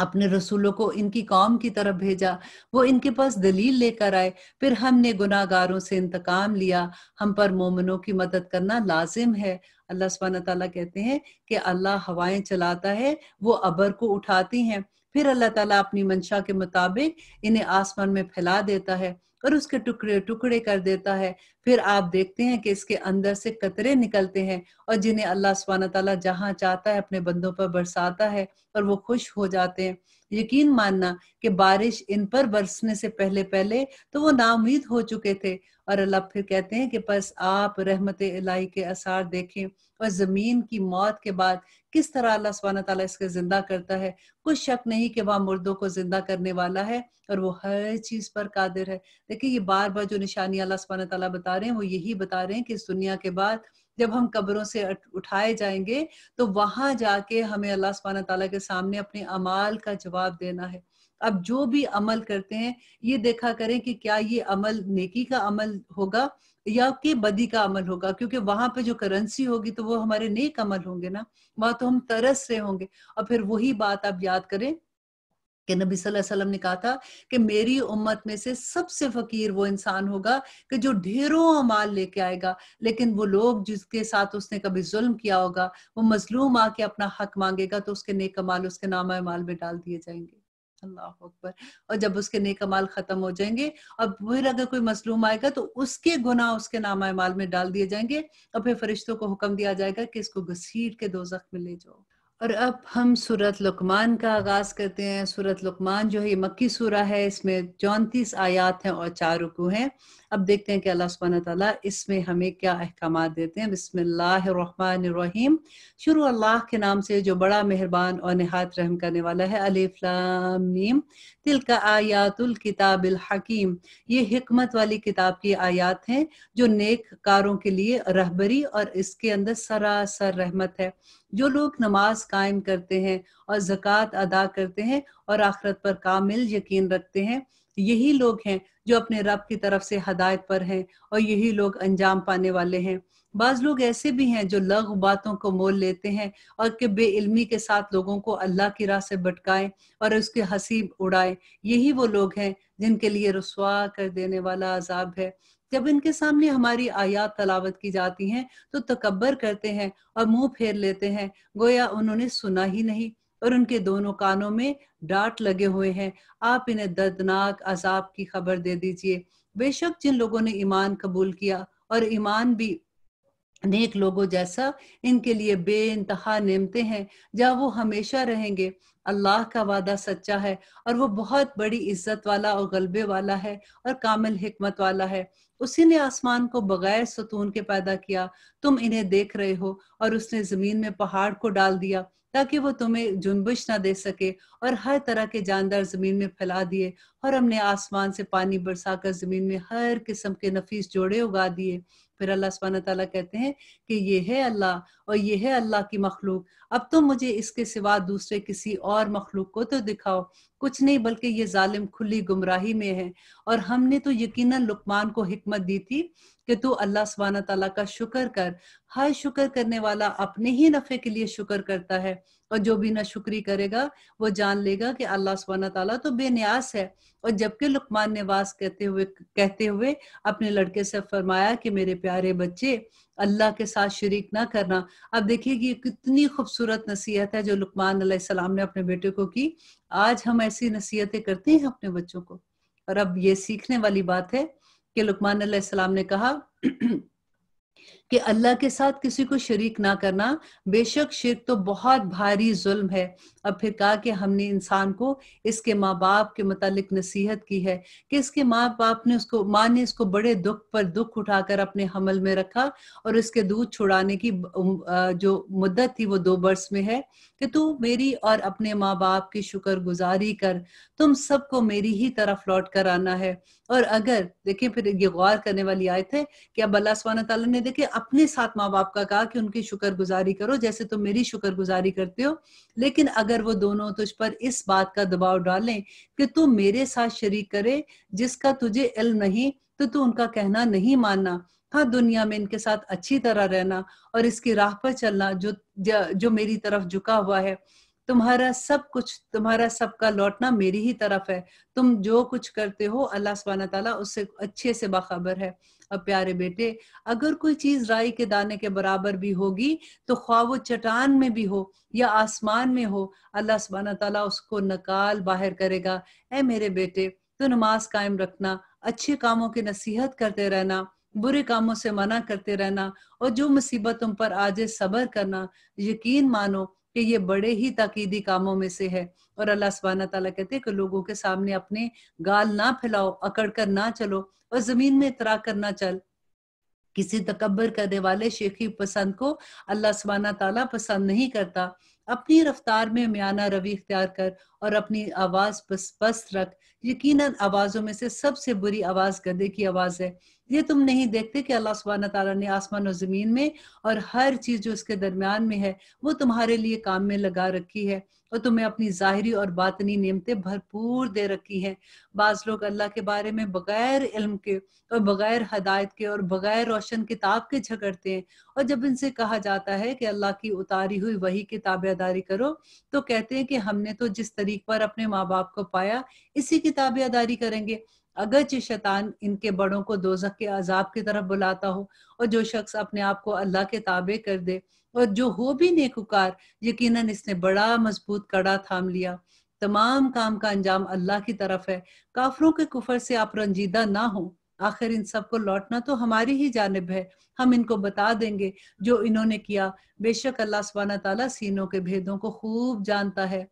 अपने रसूलों को इनकी कौम की तरफ भेजा वो इनके पास दलील लेकर आए फिर हमने गुनागारों से इंतकाम लिया हम पर मोमनों की मदद करना लाजिम है अल्लाह सुबहान तला कहते हैं कि अल्लाह हवाएं चलाता है वो अबर को उठाती हैं फिर अल्लाह ताला अपनी मंशा के मुताबिक इन्हें आसमान में फैला देता है और उसके टुकड़े टुकड़े कर देता है फिर आप देखते हैं कि इसके अंदर से कतरे निकलते हैं और जिन्हें अल्लाह सुबहाना तला जहाँ चाहता है अपने बंदों पर बरसाता है और वो खुश हो जाते हैं यकीन मानना कि बारिश इन पर बरसने से पहले पहले तो वो नाउमीद हो चुके थे और अल्लाह फिर कहते हैं कि बस आप रहमत इलाही के आसार देखें और ज़मीन की मौत के बाद किस तरह अल्लाह स्वान ताला इसके ज़िंदा करता है कुछ शक नहीं कि वह मुर्दों को ज़िंदा करने वाला है और वो हर चीज़ पर कादिर है देखिए ये बार बार जो निशानी अल्लाह स्वान ताला बता रहे हैं वो यही बता रहे हैं कि इस दुनिया के बाद जब हम कब्रों से उठाए जाएंगे तो वहां जाके हमें अल्लाह सुबहाना तला के सामने अपने अमाल का जवाब देना है अब जो भी अमल करते हैं ये देखा करें कि क्या ये अमल नेकी का अमल होगा या कि बदी का अमल होगा क्योंकि वहां पे जो करेंसी होगी तो वो हमारे नेक अमल होंगे ना वहां तो हम तरस रहे होंगे और फिर वही बात आप याद करें कि नबी सल्लल्लाहु अलैहि वसल्लम ने कहा था कि मेरी उम्मत में से सबसे फकीर वो इंसान होगा कि जो ढेरों अमाल लेके आएगा लेकिन वो लोग जिसके साथ उसने कभी जुल्म किया होगा वो मजलूम आके अपना हक मांगेगा तो उसके नेक अमाल उसके नामा माल में डाल दिए जाएंगे अल्लाह अकबर और जब उसके नेक अमाल ख़त्म हो जाएंगे और फिर अगर कोई मसलूम आएगा तो उसके गुनाह उसके नामा माल में डाल दिए जाएंगे और फिर फरिश्तों को हुक्म दिया जाएगा कि इसको घसीट के दो जख्म में ले जाओ और अब हम सूरत लुकमान का आगाज करते हैं सूरत लुकमान जो है ये मक्की सूरा है इसमें चौंतीस आयात हैं और चार रुकू हैं अब देखते हैं कि अल्लाह सुबहान तला इसमें हमें क्या अहकाम देते हैं बिस्मिल्लाम शुरू अल्लाह के नाम से जो बड़ा मेहरबान और नहात रहम करने वाला है अलीफलामीम तिल का आयातुल किताबिल हकीम ये हमत वाली किताब की आयात हैं जो नेक कारों के लिए रहबरी और इसके अंदर सरासर रहमत है जो लोग नमाज कायम करते हैं और जक़ात अदा करते हैं और आखरत पर कामिल यकीन रखते हैं यही लोग हैं जो अपने रब की तरफ से हदायत पर हैं और यही लोग अंजाम पाने वाले हैं बाज लोग ऐसे भी हैं जो लग बातों को मोल लेते हैं और कि बेइल्मी के साथ लोगों को अल्लाह की राह से भटकाएं और उसके हसीब उड़ाए यही वो लोग हैं जिनके लिए रसुआ कर देने वाला अजाब है जब इनके सामने हमारी आयात तलावत की जाती हैं तो तकबर करते हैं और मुंह फेर लेते हैं गोया उन्होंने सुना ही नहीं और उनके दोनों कानों में डांट लगे हुए हैं आप इन्हें दर्दनाक अजाब की खबर दे दीजिए बेशक जिन लोगों ने ईमान कबूल किया और ईमान भी नेक लोगों जैसा इनके लिए बे इंतहा नियमते हैं जहाँ वो हमेशा रहेंगे अल्लाह का वादा सच्चा है और वो बहुत बड़ी इज्जत वाला और गलबे वाला है और कामिल हिकमत वाला है उसी ने आसमान को बगैर सतून के पैदा किया तुम इन्हें देख रहे हो और उसने जमीन में पहाड़ को डाल दिया ताकि वो तुम्हें जुनबिश ना दे सके और हर तरह के जानदार जमीन में फैला दिए और हमने आसमान से पानी बरसाकर जमीन में हर किस्म के नफीस जोड़े उगा दिए फिर अल्लाह सुबहान तला कहते हैं कि ये है अल्लाह और ये है अल्लाह की मखलूक अब तो मुझे इसके सिवा दूसरे किसी और मखलूक को तो दिखाओ कुछ नहीं बल्कि ये जालिम खुली गुमराही में है और हमने तो यकीनन लुकमान को हिकमत दी थी कि तू अल्लाह सुबहाना तला का शुक्र कर हर शुक्र करने वाला अपने ही नफे के लिए शुक्र करता है और जो भी ना शुक्री करेगा वो जान लेगा कि अल्लाह सुबहाना तला तो बेन्यास है और जबकि लुकमान नवास कहते हुए कहते हुए अपने लड़के से फरमाया कि मेरे प्यारे बच्चे अल्लाह के साथ शरीक ना करना अब देखिए कि कितनी खूबसूरत नसीहत है जो लुकमान सलाम ने अपने बेटे को की आज हम ऐसी नसीहतें करते हैं अपने बच्चों को और अब ये सीखने वाली बात है कि लुकमान सलाम ने कहा कि अल्लाह के साथ किसी को शरीक ना करना बेशक शिरक तो बहुत भारी जुल्म है अब फिर कहा कि हमने इंसान को इसके माँ बाप के मतलब नसीहत की है कि इसके माँ बाप ने उसको माँ ने इसको बड़े दुख पर दुख उठाकर अपने हमल में रखा और इसके दूध छुड़ाने की जो मुद्दत थी वो दो बर्स में है कि तू मेरी और अपने माँ बाप की शुक्र गुजारी कर तुम सबको मेरी ही तरफ लौट कर आना है और अगर देखिये फिर ये गौर करने वाली आए थे कि अब अल्लाह सुबह ने देखे अपने साथ माँ बाप का कहा कि उनकी शुक्रगुजारी करो जैसे तुम मेरी शुक्रगुजारी करते हो लेकिन अगर वो दोनों तुझ पर इस बात का दबाव डालें कि तू मेरे साथ शरीक करे जिसका तुझे इल नहीं तो तू उनका कहना नहीं मानना हाँ दुनिया में इनके साथ अच्छी तरह रहना और इसकी राह पर चलना जो जो मेरी तरफ झुका हुआ है तुम्हारा सब कुछ तुम्हारा सबका लौटना मेरी ही तरफ है तुम जो कुछ करते हो अल्लाह सुबहाना ताला उससे अच्छे से बाखबर है अब प्यारे बेटे अगर कोई चीज राई के दाने के बराबर भी होगी तो ख्वाब वो चटान में भी हो या आसमान में हो अल्लाह सुबहाना तला उसको नकाल बाहर करेगा ए मेरे बेटे तो नमाज कायम रखना अच्छे कामों की नसीहत करते रहना बुरे कामों से मना करते रहना और जो मुसीबत तुम पर आज सबर करना यकीन मानो कि ये बड़े ही ताकीदी कामों में से है और अल्लाह सुबहाना तला कहते हैं कि लोगों के सामने अपने गाल ना फैलाओ अकड़ कर ना चलो और जमीन में इतरा कर ना चल किसी तकबर करने वाले शेखी पसंद को अल्लाह सुबहाना तला पसंद नहीं करता अपनी रफ्तार में म्याना रवि इख्तियार कर और अपनी आवाज पर स्पष्ट रख यकीनन आवाजों में से सबसे बुरी आवाज गदे की आवाज है ये तुम नहीं देखते कि अल्लाह सुबहाना तला ने आसमान और जमीन में और हर चीज जो उसके दरम्यान में है वो तुम्हारे लिए काम में लगा रखी है और तुम्हें अपनी जाहरी और बातनी नियमतें भरपूर दे रखी है बाज लोग अल्लाह के बारे में बगैर इल्म के और बगैर हदायत के और बगैर रोशन किताब के झगड़ते हैं और जब इनसे कहा जाता है कि अल्लाह की उतारी हुई वही किताबेदारी करो तो कहते हैं कि हमने तो जिस तरीके एक पर अपने माँ बाप को पाया इसी की ताबेदारी करेंगे जो शैतान इनके बड़ों को दोजक के अजाब की तरफ बुलाता हो और जो शख्स अपने आप को अल्लाह के ताबे कर दे और जो हो भी नेकुकार यकीनन इसने बड़ा मजबूत कड़ा थाम लिया तमाम काम का अंजाम अल्लाह की तरफ है काफरों के कुफर से आप रंजीदा ना हो आखिर इन सबको लौटना तो हमारी ही जानब है हम इनको बता देंगे जो इन्होंने किया बेशक अल्लाह सुबहाना ताला सीनों के भेदों को खूब जानता है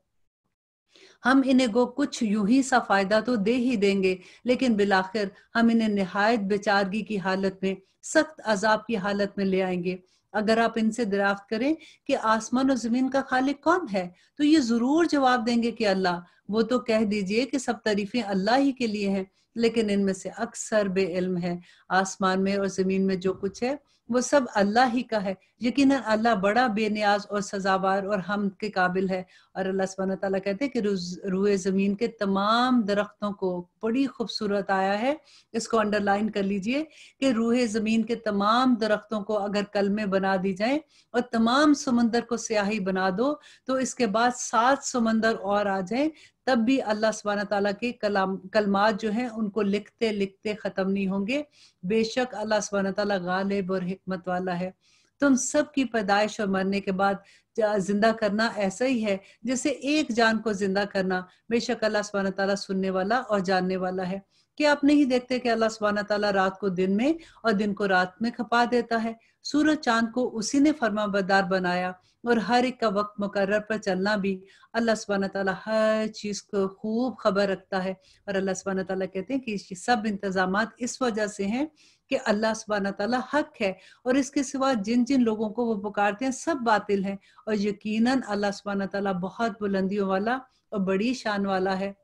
हम इन्हें गो कुछ यूं ही सा फायदा तो दे ही देंगे लेकिन बिलाखिर हम इन्हें नहायत बेचारगी की हालत में सख्त अजाब की हालत में ले आएंगे अगर आप इनसे दराफ्त करें कि आसमान और जमीन का खालिक कौन है तो ये जरूर जवाब देंगे कि अल्लाह वो तो कह दीजिए कि सब तारीफें अल्लाह ही के लिए हैं लेकिन इनमें से अक्सर बेइल्म है आसमान में और जमीन में जो कुछ है वो सब अल्लाह ही का है यकीन अल्लाह बड़ा बेनियाज और सजावार और हम के काबिल है और अल्लाह सुबहाना तला कहते हैं कि रुए ज़मीन के तमाम दरख्तों को बड़ी खूबसूरत आया है इसको अंडरलाइन कर लीजिए कि रूहे ज़मीन के तमाम दरख्तों को अगर कल में बना दी जाए और तमाम समंदर को स्याही बना दो तो इसके बाद सात समंदर और आ जाए तब भी अल्लाह सुबहाना तला के कलाम कलमात जो हैं उनको लिखते लिखते ख़त्म नहीं होंगे बेशक अल्लाह सुबहाना तला गालिब और हमत वाला है तुम तो सब की पैदाइश और मरने के बाद जिंदा करना ऐसा ही है जैसे एक जान को जिंदा करना बेशक अल्लाह सुबहाना तला सुनने वाला और जानने वाला है क्या आप नहीं देखते कि अल्लाह सुबहाना तला रात को दिन में और दिन को रात में खपा देता है सूरज चांद को उसी ने बदार बनाया और हर एक का वक्त मुकर्र पर चलना भी अल्लाह सुबहाना तला हर चीज़ को खूब खबर रखता है और अल्लाह सुबहान तला कहते हैं कि ये सब इंतजाम इस वजह से हैं कि अल्लाह सुबहाना तला हक है और इसके सिवा जिन जिन लोगों को वो पुकारते हैं सब बातिल हैं और यकीनन अल्लाह सुबहाना तला बहुत बुलंदियों वाला और बड़ी शान वाला है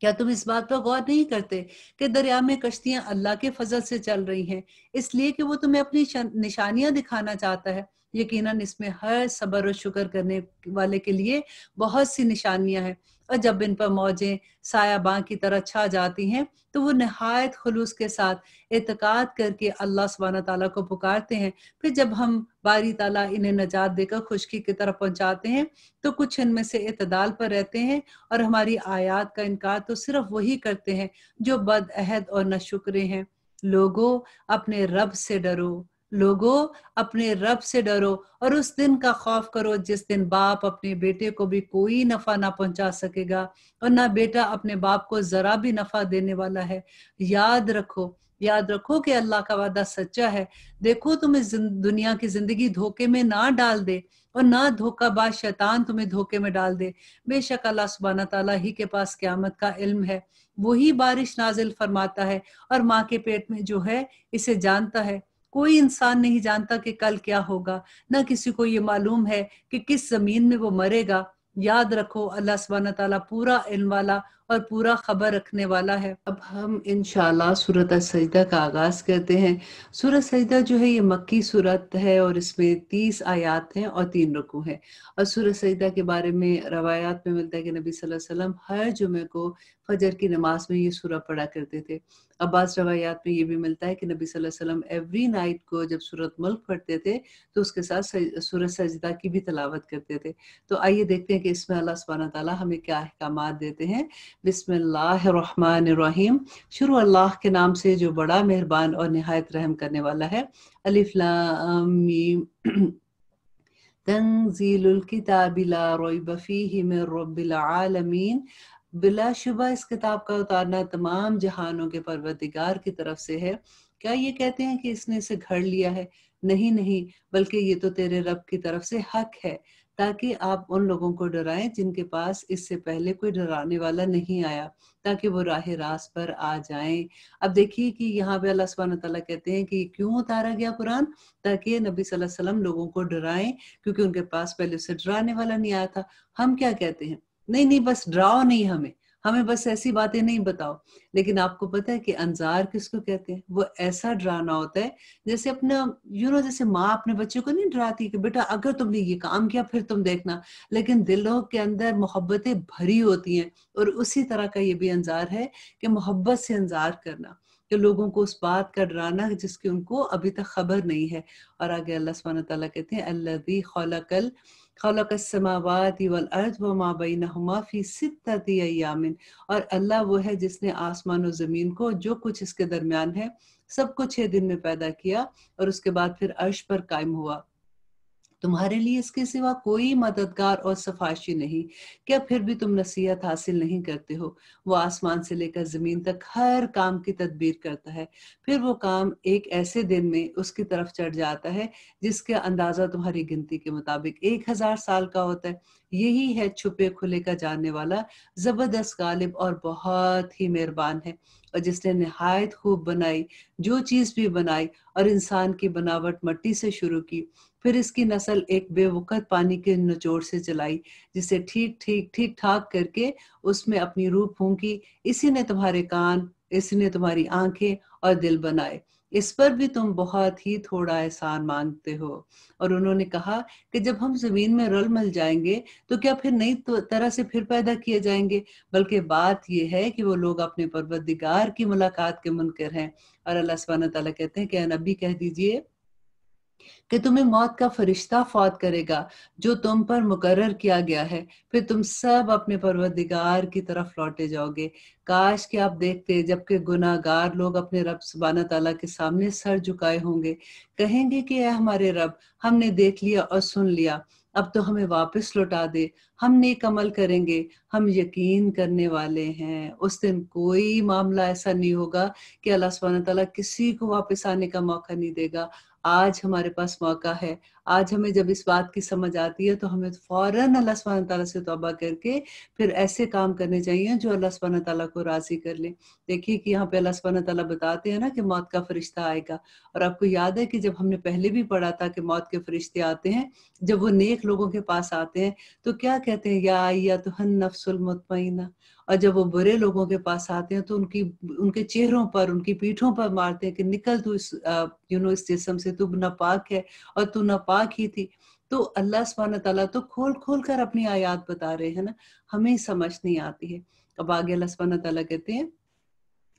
क्या तुम इस बात पर गौर नहीं करते कि दरिया में कश्तियां अल्लाह के फजल से चल रही हैं इसलिए कि वो तुम्हें अपनी निशानियां दिखाना चाहता है यकीनन इसमें हर सब्र और शुक्र करने वाले के लिए बहुत सी निशानियां हैं और जब इन पर मौजें सायाबां की तरह छा जाती हैं तो वो नहायत खलूस के साथ एतकाद करके अल्लाह सुबहाना ताला को पुकारते हैं फिर जब हम बारी ताला इन्हें नजात देकर खुशकी की तरफ पहुंचाते हैं तो कुछ इनमें से इतदाल पर रहते हैं और हमारी आयात का इनकार तो सिर्फ वही करते हैं जो बदअहद और नशुकरे हैं लोगो अपने रब से डरो लोगो अपने रब से डरो और उस दिन का खौफ करो जिस दिन बाप अपने बेटे को भी कोई नफा ना पहुंचा सकेगा और ना बेटा अपने बाप को जरा भी नफा देने वाला है याद रखो याद रखो कि अल्लाह का वादा सच्चा है देखो तुम्हें दुनिया की जिंदगी धोखे में ना डाल दे और ना धोखाबाज शैतान तुम्हें धोखे में डाल दे बेशक अल्लाह सुबाना तला ही के पास क्यामत का इल्म है वही बारिश नाजिल फरमाता है और माँ के पेट में जो है इसे जानता है कोई इंसान नहीं जानता कि कल क्या होगा ना किसी को ये मालूम है कि किस जमीन में वो मरेगा याद रखो अल्लाह सुबहाना तला पूरा इल्म वाला और पूरा खबर रखने वाला है अब हम इन सूरत सजदा का आगाज करते हैं सूरत सजदा जो है ये मक्की सूरत है और इसमें तीस आयात हैं और तीन रुकू हैं और सूरत सजदा के बारे में रवायात में मिलता है कि नबी सल्लल्लाहु अलैहि वसल्लम हर जुमे को फजर की नमाज में ये सूरत पढ़ा करते थे अब्बास रवायात में ये भी मिलता है कि नबी सल अलैहि वसल्लम एवरी नाइट को जब सूरत मुल्क पढ़ते थे तो उसके साथ सूरत सजदा की भी तलावत करते थे तो आइए देखते हैं कि इसमें अल्लाह सुबहाना तला हमें क्या अहकाम देते हैं बिसमीम शुरू अल्लाह के नाम से जो बड़ा मेहरबान और नहायत रहम करने वाला है अलिफ्लामीम बिला शुबा इस किताब का उतारना तमाम जहानों के परवरदिगार की तरफ से है क्या ये कहते हैं कि इसने इसे घड़ लिया है नहीं नहीं बल्कि ये तो तेरे रब की तरफ से हक है ताकि आप उन लोगों को डराएं जिनके पास इससे पहले कोई डराने वाला नहीं आया ताकि वो राह रास पर आ जाएं अब देखिए कि यहाँ पे अल्लाह सुबहान तला कहते हैं कि क्यों उतारा गया कुरान ताकि नबी सल्लल्लाहु अलैहि वसल्लम लोगों को डराएं क्योंकि उनके पास पहले उसे डराने वाला नहीं आया था हम क्या कहते हैं नहीं नहीं बस डराओ नहीं हमें हमें बस ऐसी बातें नहीं बताओ लेकिन आपको पता है कि अंजार किसको कहते हैं वो ऐसा डराना होता है जैसे अपना यू नो जैसे माँ अपने बच्चे को नहीं डराती कि बेटा अगर तुमने ये काम किया फिर तुम देखना लेकिन दिलों के अंदर मोहब्बतें भरी होती हैं और उसी तरह का ये भी अंजार है कि मोहब्बत से अंजार करना कि लोगों को उस बात का डराना जिसकी उनको अभी तक खबर नहीं है और आगे अल्लाह सुबहाना कहते हैं अल्लाह खौला कल खलक समावात और अल्लाह वो है जिसने आसमान और ज़मीन को जो कुछ इसके दरमियान है सब कुछ छह दिन में पैदा किया और उसके बाद फिर अर्श पर कायम हुआ तुम्हारे लिए इसके सिवा कोई मददगार और सफाशी नहीं क्या फिर भी तुम नसीहत हासिल नहीं करते हो वो आसमान से लेकर जमीन तक हर काम की तदबीर करता है फिर वो काम एक ऐसे दिन में उसकी तरफ चढ़ जाता है जिसके अंदाजा तुम्हारी गिनती के मुताबिक एक हजार साल का होता है यही है छुपे खुले का जानने वाला जबरदस्त गालिब और बहुत ही मेहरबान है और जिसने नहायत खूब बनाई जो चीज भी बनाई और इंसान की बनावट मट्टी से शुरू की फिर इसकी नस्ल एक बेवकत पानी के नचोड़ से चलाई जिसे ठीक ठीक ठीक ठाक करके उसमें अपनी रूप फूंकी इसी ने तुम्हारे कान इसी ने तुम्हारी आंखें और दिल बनाए इस पर भी तुम बहुत ही थोड़ा एहसान मांगते हो और उन्होंने कहा कि जब हम जमीन में रल मल जाएंगे तो क्या फिर नई तो तरह से फिर पैदा किए जाएंगे बल्कि बात यह है कि वो लोग अपने दिगार की मुलाकात के मुनकर हैं और अल्लाह सुबहाना तला कहते हैं कि नबी कह दीजिए कि तुम्हें मौत का फरिश्ता फौत करेगा जो तुम पर मुकर्र किया गया है फिर तुम सब अपने परवरदिगार की तरफ लौटे जाओगे काश कि आप देखते जबकि गुनागार लोग अपने रब सुबाना तला के सामने सर झुकाए होंगे कहेंगे कि यह हमारे रब हमने देख लिया और सुन लिया अब तो हमें वापस लौटा दे हम नेक अमल करेंगे हम यकीन करने वाले हैं उस दिन कोई मामला ऐसा नहीं होगा कि अल्लाह सुबहाना तला किसी को वापस आने का मौका नहीं देगा आज हमारे पास मौका है आज हमें जब इस बात की समझ आती है तो हमें फौरन अल्लाह सुबह तला से तोबा करके फिर ऐसे काम करने चाहिए जो अल्लाह सुबह तला को राजी कर ले देखिए कि यहाँ पे अल्लाह सुबह तला बताते हैं ना कि मौत का फरिश्ता आएगा और आपको याद है कि जब हमने पहले भी पढ़ा था कि मौत के फरिश्ते आते हैं जब वो नेक लोगों के पास आते हैं तो क्या कहते हैं या या तो हन नफसुल मुतमईना और जब वो बुरे लोगों के पास आते हैं तो उनकी उनके चेहरों पर उनकी पीठों पर मारते हैं कि निकल तू इस यू नो इस जिसम से तू नापाक है और तू नापाक ही थी तो अल्लाह सुबहाना तला तो खोल खोल कर अपनी आयात बता रहे हैं ना हमें समझ नहीं आती है अब आगे अल्लाह सुबहाना तला कहते हैं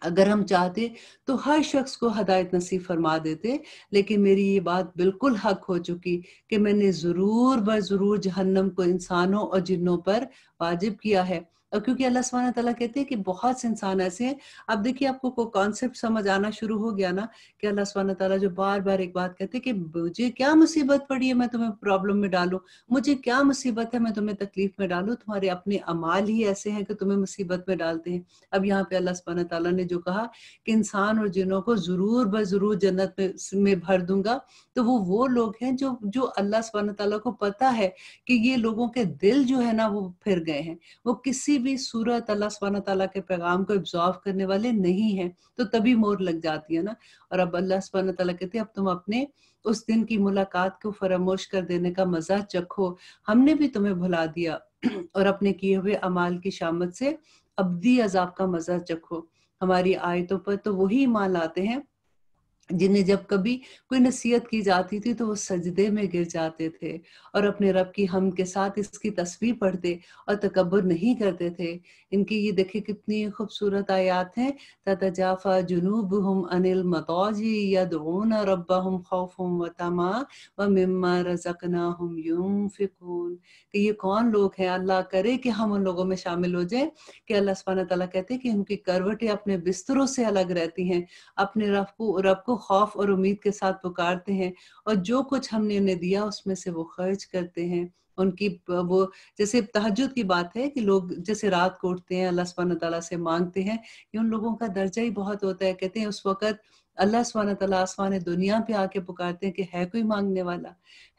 अगर हम चाहते तो हर शख्स को हदायत नसीब फरमा देते लेकिन मेरी ये बात बिल्कुल हक हो चुकी कि मैंने ज़रूर बर ज़रूर जहन्नम को इंसानों और जिन्नों पर वाजिब किया है क्योंकि अल्लाह सुबहाना तला कहते हैं कि बहुत से इंसान ऐसे हैं अब देखिए आपको कोई कॉन्सेप्ट समझ आना शुरू हो गया ना कि अल्लाह सुबहाना तला जो बार बार एक बात कहते हैं कि मुझे क्या मुसीबत पड़ी है मैं तुम्हें प्रॉब्लम में डालू मुझे क्या मुसीबत है मैं तुम्हें तकलीफ में डालू तुम्हारे अपने अमाल ही ऐसे हैं कि तुम्हें मुसीबत में डालते हैं अब यहाँ पे अल्लाह सुबहाना तला ने जो कहा कि इंसान और जिनों को ज़रूर ब ज़रूर जन्नत में, में भर दूंगा तो वो वो लोग हैं जो जो अल्लाह सुबहाना तला को पता है कि ये लोगों के दिल जो है ना वो फिर गए हैं वो किसी किसी भी सूरत अल्लाह सुबहाना तला के पैगाम को एब्जॉर्व करने वाले नहीं है तो तभी मोर लग जाती है ना और अब अल्लाह सुबहाना तला कहते हैं अब तुम अपने उस दिन की मुलाकात को फरामोश कर देने का मजा चखो हमने भी तुम्हें भुला दिया (clears throat) और अपने किए हुए अमाल की शामत से अब्दी अजाब का मजा चखो हमारी आयतों पर तो वही ईमान लाते हैं जिन्हें जब कभी कोई नसीहत की जाती थी तो वो सजदे में गिर जाते थे और अपने रब की हम के साथ इसकी तस्वीर पढ़ते और तकबर नहीं करते थे इनकी ये देखे कितनी खूबसूरत आयात है तजाफा जुनूब हम अनिल मतौजी यदोन रब्बा हम खौफ हम वतमा व रजकना हम यूम फिकून कि ये कौन लोग हैं अल्लाह करे कि हम उन लोगों में शामिल हो जाए कि अल्लाह सुबह तला कहते हैं कि उनकी करवटें अपने बिस्तरों से अलग रहती हैं अपने रब को रब को खौफ और उम्मीद के साथ पुकारते हैं और जो कुछ हमने उन्हें दिया उसमें से वो खर्च करते हैं उनकी वो जैसे तहजद की बात है कि लोग जैसे रात को उठते हैं अल्लाह सुबहान तला से मांगते हैं कि उन लोगों का दर्जा ही बहुत होता है कहते हैं उस वक़्त अल्लाह सुबहान तला आसमान दुनिया पे आके पुकारते हैं कि है कोई मांगने वाला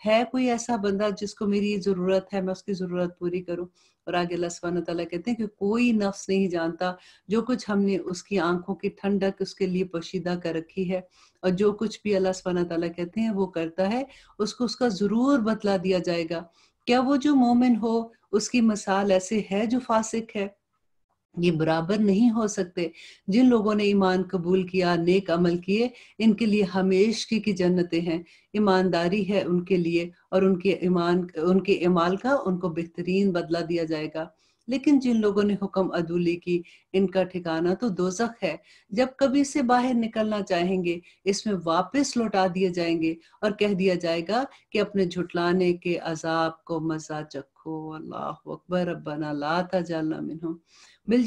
है कोई ऐसा बंदा जिसको मेरी ये ज़रूरत है मैं उसकी ज़रूरत पूरी करूँ और आगे अल्लाह सुबहान तला कहते हैं कि कोई नफ्स नहीं जानता जो कुछ हमने उसकी आंखों की ठंडक उसके लिए पोशीदा कर रखी है और जो कुछ भी अल्लाह सुबहाना तला कहते हैं वो करता है उसको उसका ज़रूर बतला दिया जाएगा क्या वो जो मोमिन हो उसकी मिसाल ऐसे है जो फासिक है ये बराबर नहीं हो सकते जिन लोगों ने ईमान कबूल किया नेक अमल किए इनके लिए हमेश की की जन्नतें हैं ईमानदारी है उनके लिए और उनके ईमान उनके इमाल का उनको बेहतरीन बदला दिया जाएगा लेकिन जिन लोगों ने हुक्म अदूली की इनका ठिकाना तो दोजख है जब कभी से बाहर निकलना चाहेंगे इसमें वापस लौटा दिए जाएंगे और कह दिया जाएगा कि अपने झुटलाने के अजाब को मजा चखो अल्लाह अकबर अब्बाना लाता जालना मिनहम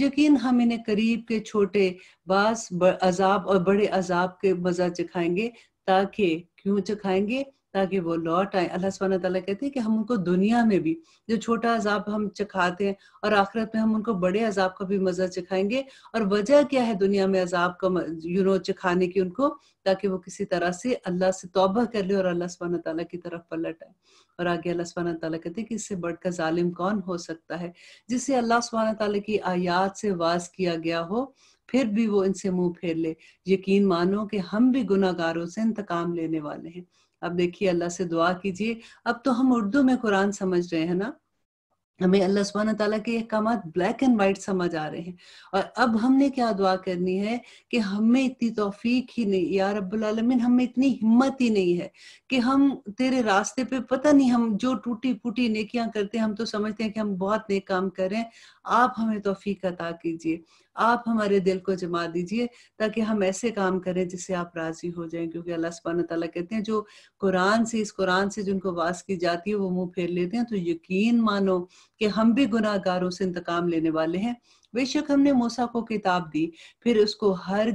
यकीन हम इन्हें करीब के छोटे बास अजाब और बड़े अजाब के मजा चखाएंगे ताकि क्यों चखाएंगे ताकि वो लौट आए अल्लाह सुबह तला कहते हैं कि हम उनको दुनिया में भी जो छोटा अजाब हम चखाते हैं और आखिरत में हम उनको बड़े अजाब का भी मजा चखाएंगे और वजह क्या है दुनिया में अजाब का यू नो चखाने की उनको ताकि वो किसी तरह से अल्लाह से तोबा कर ले और अल्लाह सुबह तला की तरफ पलट आए और आगे अल्लाह सुबहाना तला कहते हैं कि इससे बढ़कर ालिम कौन हो सकता है जिसे अल्लाह सुबहाना तला की आयात से वास किया गया हो फिर भी वो इनसे मुंह फेर ले यकीन मानो कि हम भी गुनागारों से इंतकाम लेने वाले हैं अब देखिए अल्लाह से दुआ कीजिए अब तो हम उर्दू में कुरान समझ रहे हैं ना हमें अल्लाह सुबहाना तला के अहकाम ब्लैक एंड वाइट समझ आ रहे हैं और अब हमने क्या दुआ करनी है कि हमें इतनी तोफीक ही नहीं या रबालमीन हमें इतनी हिम्मत ही नहीं है कि हम तेरे रास्ते पे पता नहीं हम जो टूटी फूटी नेकियां करते हैं हम तो समझते हैं कि हम बहुत नेक काम करें आप हमें तोफीक अता कीजिए आप हमारे दिल को जमा दीजिए ताकि हम ऐसे काम करें जिससे आप राजी हो जाएं क्योंकि अल्लाह सुबहाना तला कहते हैं जो कुरान से इस कुरान से जिनको वास की जाती है वो मुंह फेर लेते हैं तो यकीन मानो कि हम भी गुनाहगारों से इंतकाम लेने वाले हैं बेशक हमने मूसा को किताब दी फिर उसको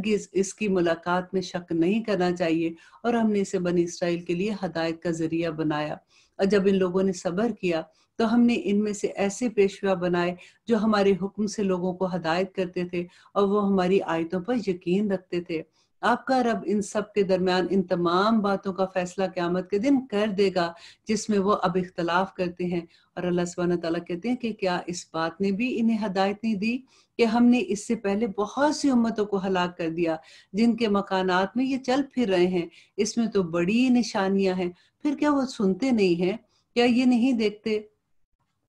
गिज इसकी मुलाकात में शक नहीं करना चाहिए और हमने इसे बनी इसराइल के लिए हदायत का जरिया बनाया और जब इन लोगों ने सबर किया तो हमने इनमें से ऐसे पेशवा बनाए जो हमारे हुक्म से लोगों को हदायत करते थे और वो हमारी आयतों पर यकीन रखते थे आपका रब इन सब के दरमियान इन तमाम बातों का फैसला क्यामत के दिन कर देगा जिसमें वो अब इख्तलाफ करते हैं और अल्लाह सब तला कहते हैं कि क्या इस बात ने भी इन्हें हदायत नहीं दी कि हमने इससे पहले बहुत सी उम्मतों को हलाक कर दिया जिनके मकानात में ये चल फिर रहे हैं इसमें तो बड़ी निशानियां हैं फिर क्या वो सुनते नहीं है क्या ये नहीं देखते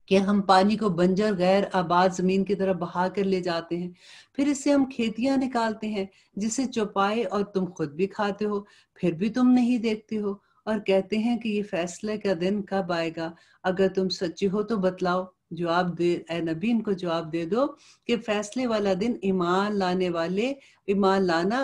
कि हम पानी को बंजर गैर आबाद जमीन की तरफ बहा कर ले जाते हैं फिर इससे हम खेतियां निकालते हैं जिसे चौपाए और तुम खुद भी खाते हो फिर भी तुम नहीं देखते हो और कहते हैं कि ये फैसले का दिन कब आएगा अगर तुम सच्चे हो तो बतलाओ जवाब दे ए नबी इनको जवाब दे दो कि फैसले वाला दिन ईमान लाने वाले ईमान लाना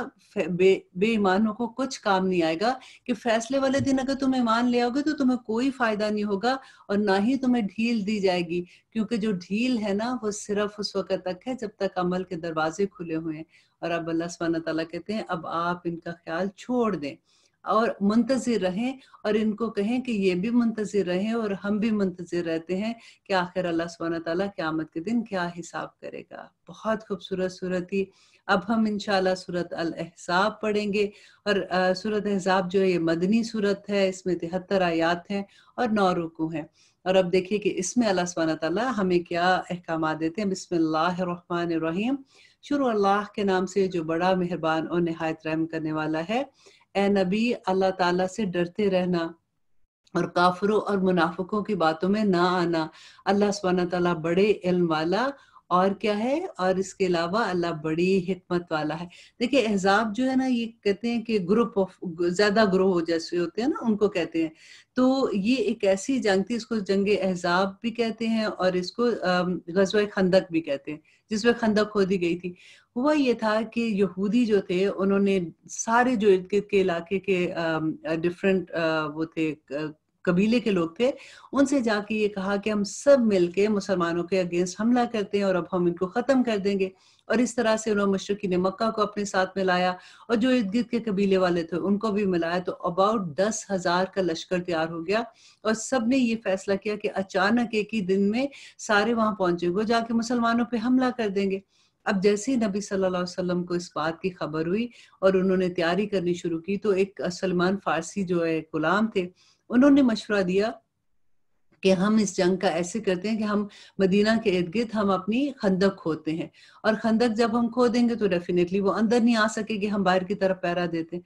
बे बेईमानों को कुछ काम नहीं आएगा कि फैसले वाले दिन अगर तुम ईमान ले आओगे तो तुम्हें कोई फायदा नहीं होगा और ना ही तुम्हें ढील दी जाएगी क्योंकि जो ढील है ना वो सिर्फ उस वक्त तक है जब तक अमल के दरवाजे खुले हुए हैं और अब अल्लाह सुबहाना तला कहते हैं अब आप इनका ख्याल छोड़ दें और मुंतजर रहें और इनको कहें कि ये भी मुंतजर रहें और हम भी मुंतजर रहते हैं कि आखिर अल्लाह सुबहाना तला क्यामत के दिन क्या हिसाब करेगा बहुत खूबसूरत सूरत ही अब हम इनशाला सूरत अल एहसाब पढ़ेंगे और सूरत एहसाब जो है ये मदनी सूरत है इसमें तिहत्तर आयात हैं और नौ रुकू हैं और अब देखिए कि इसमें अल्लाह सुबहाना तला हमें क्या अहकाम देते हैं बिसमीम शुरू अल्लाह के नाम से जो बड़ा मेहरबान और नहायत रहम करने वाला है ए नबी अल्लाह ताला से डरते रहना और काफरों और मुनाफिकों की बातों में ना आना अल्लाह सुबहाना तला बड़े इल्म वाला और क्या है और इसके अलावा अल्लाह बड़ी हिकमत वाला है देखिए एहजाब जो है ना ये कहते हैं कि ग्रुप ऑफ ज्यादा हो जैसे होते हैं ना उनको कहते हैं तो ये एक ऐसी जंग थी इसको जंग एहजाब भी कहते हैं और इसको गजवा खंदक भी कहते हैं जिसमें खंदक खोदी गई थी हुआ ये था कि यहूदी जो थे उन्होंने सारे जो इर्द गिर्द के इलाके के डिफरेंट वो थे कबीले के लोग थे उनसे जाके ये कहा कि हम सब मिलके मुसलमानों के अगेंस्ट हमला करते हैं और अब हम इनको खत्म कर देंगे और इस तरह से उन्होंने मशरकी ने मक्का को अपने साथ मिलाया और जो इर्द गिर्द के कबीले वाले थे उनको भी मिलाया तो अबाउट दस हजार का लश्कर तैयार हो गया और सब ने ये फैसला किया कि अचानक एक ही दिन में सारे वहां पहुंचे वो जाके मुसलमानों पर हमला कर देंगे अब जैसे ही नबी सल्लल्लाहु अलैहि वसल्लम को इस बात की खबर हुई और उन्होंने तैयारी करनी शुरू की तो एक सलमान फारसी जो है गुलाम थे उन्होंने मशवरा दिया कि हम इस जंग का ऐसे करते हैं कि हम मदीना के इर्द गिर्द हम अपनी खंदक खोदते हैं और खंदक जब हम खो देंगे तो डेफिनेटली वो अंदर नहीं आ सकेगी हम बाहर की तरफ पैरा देते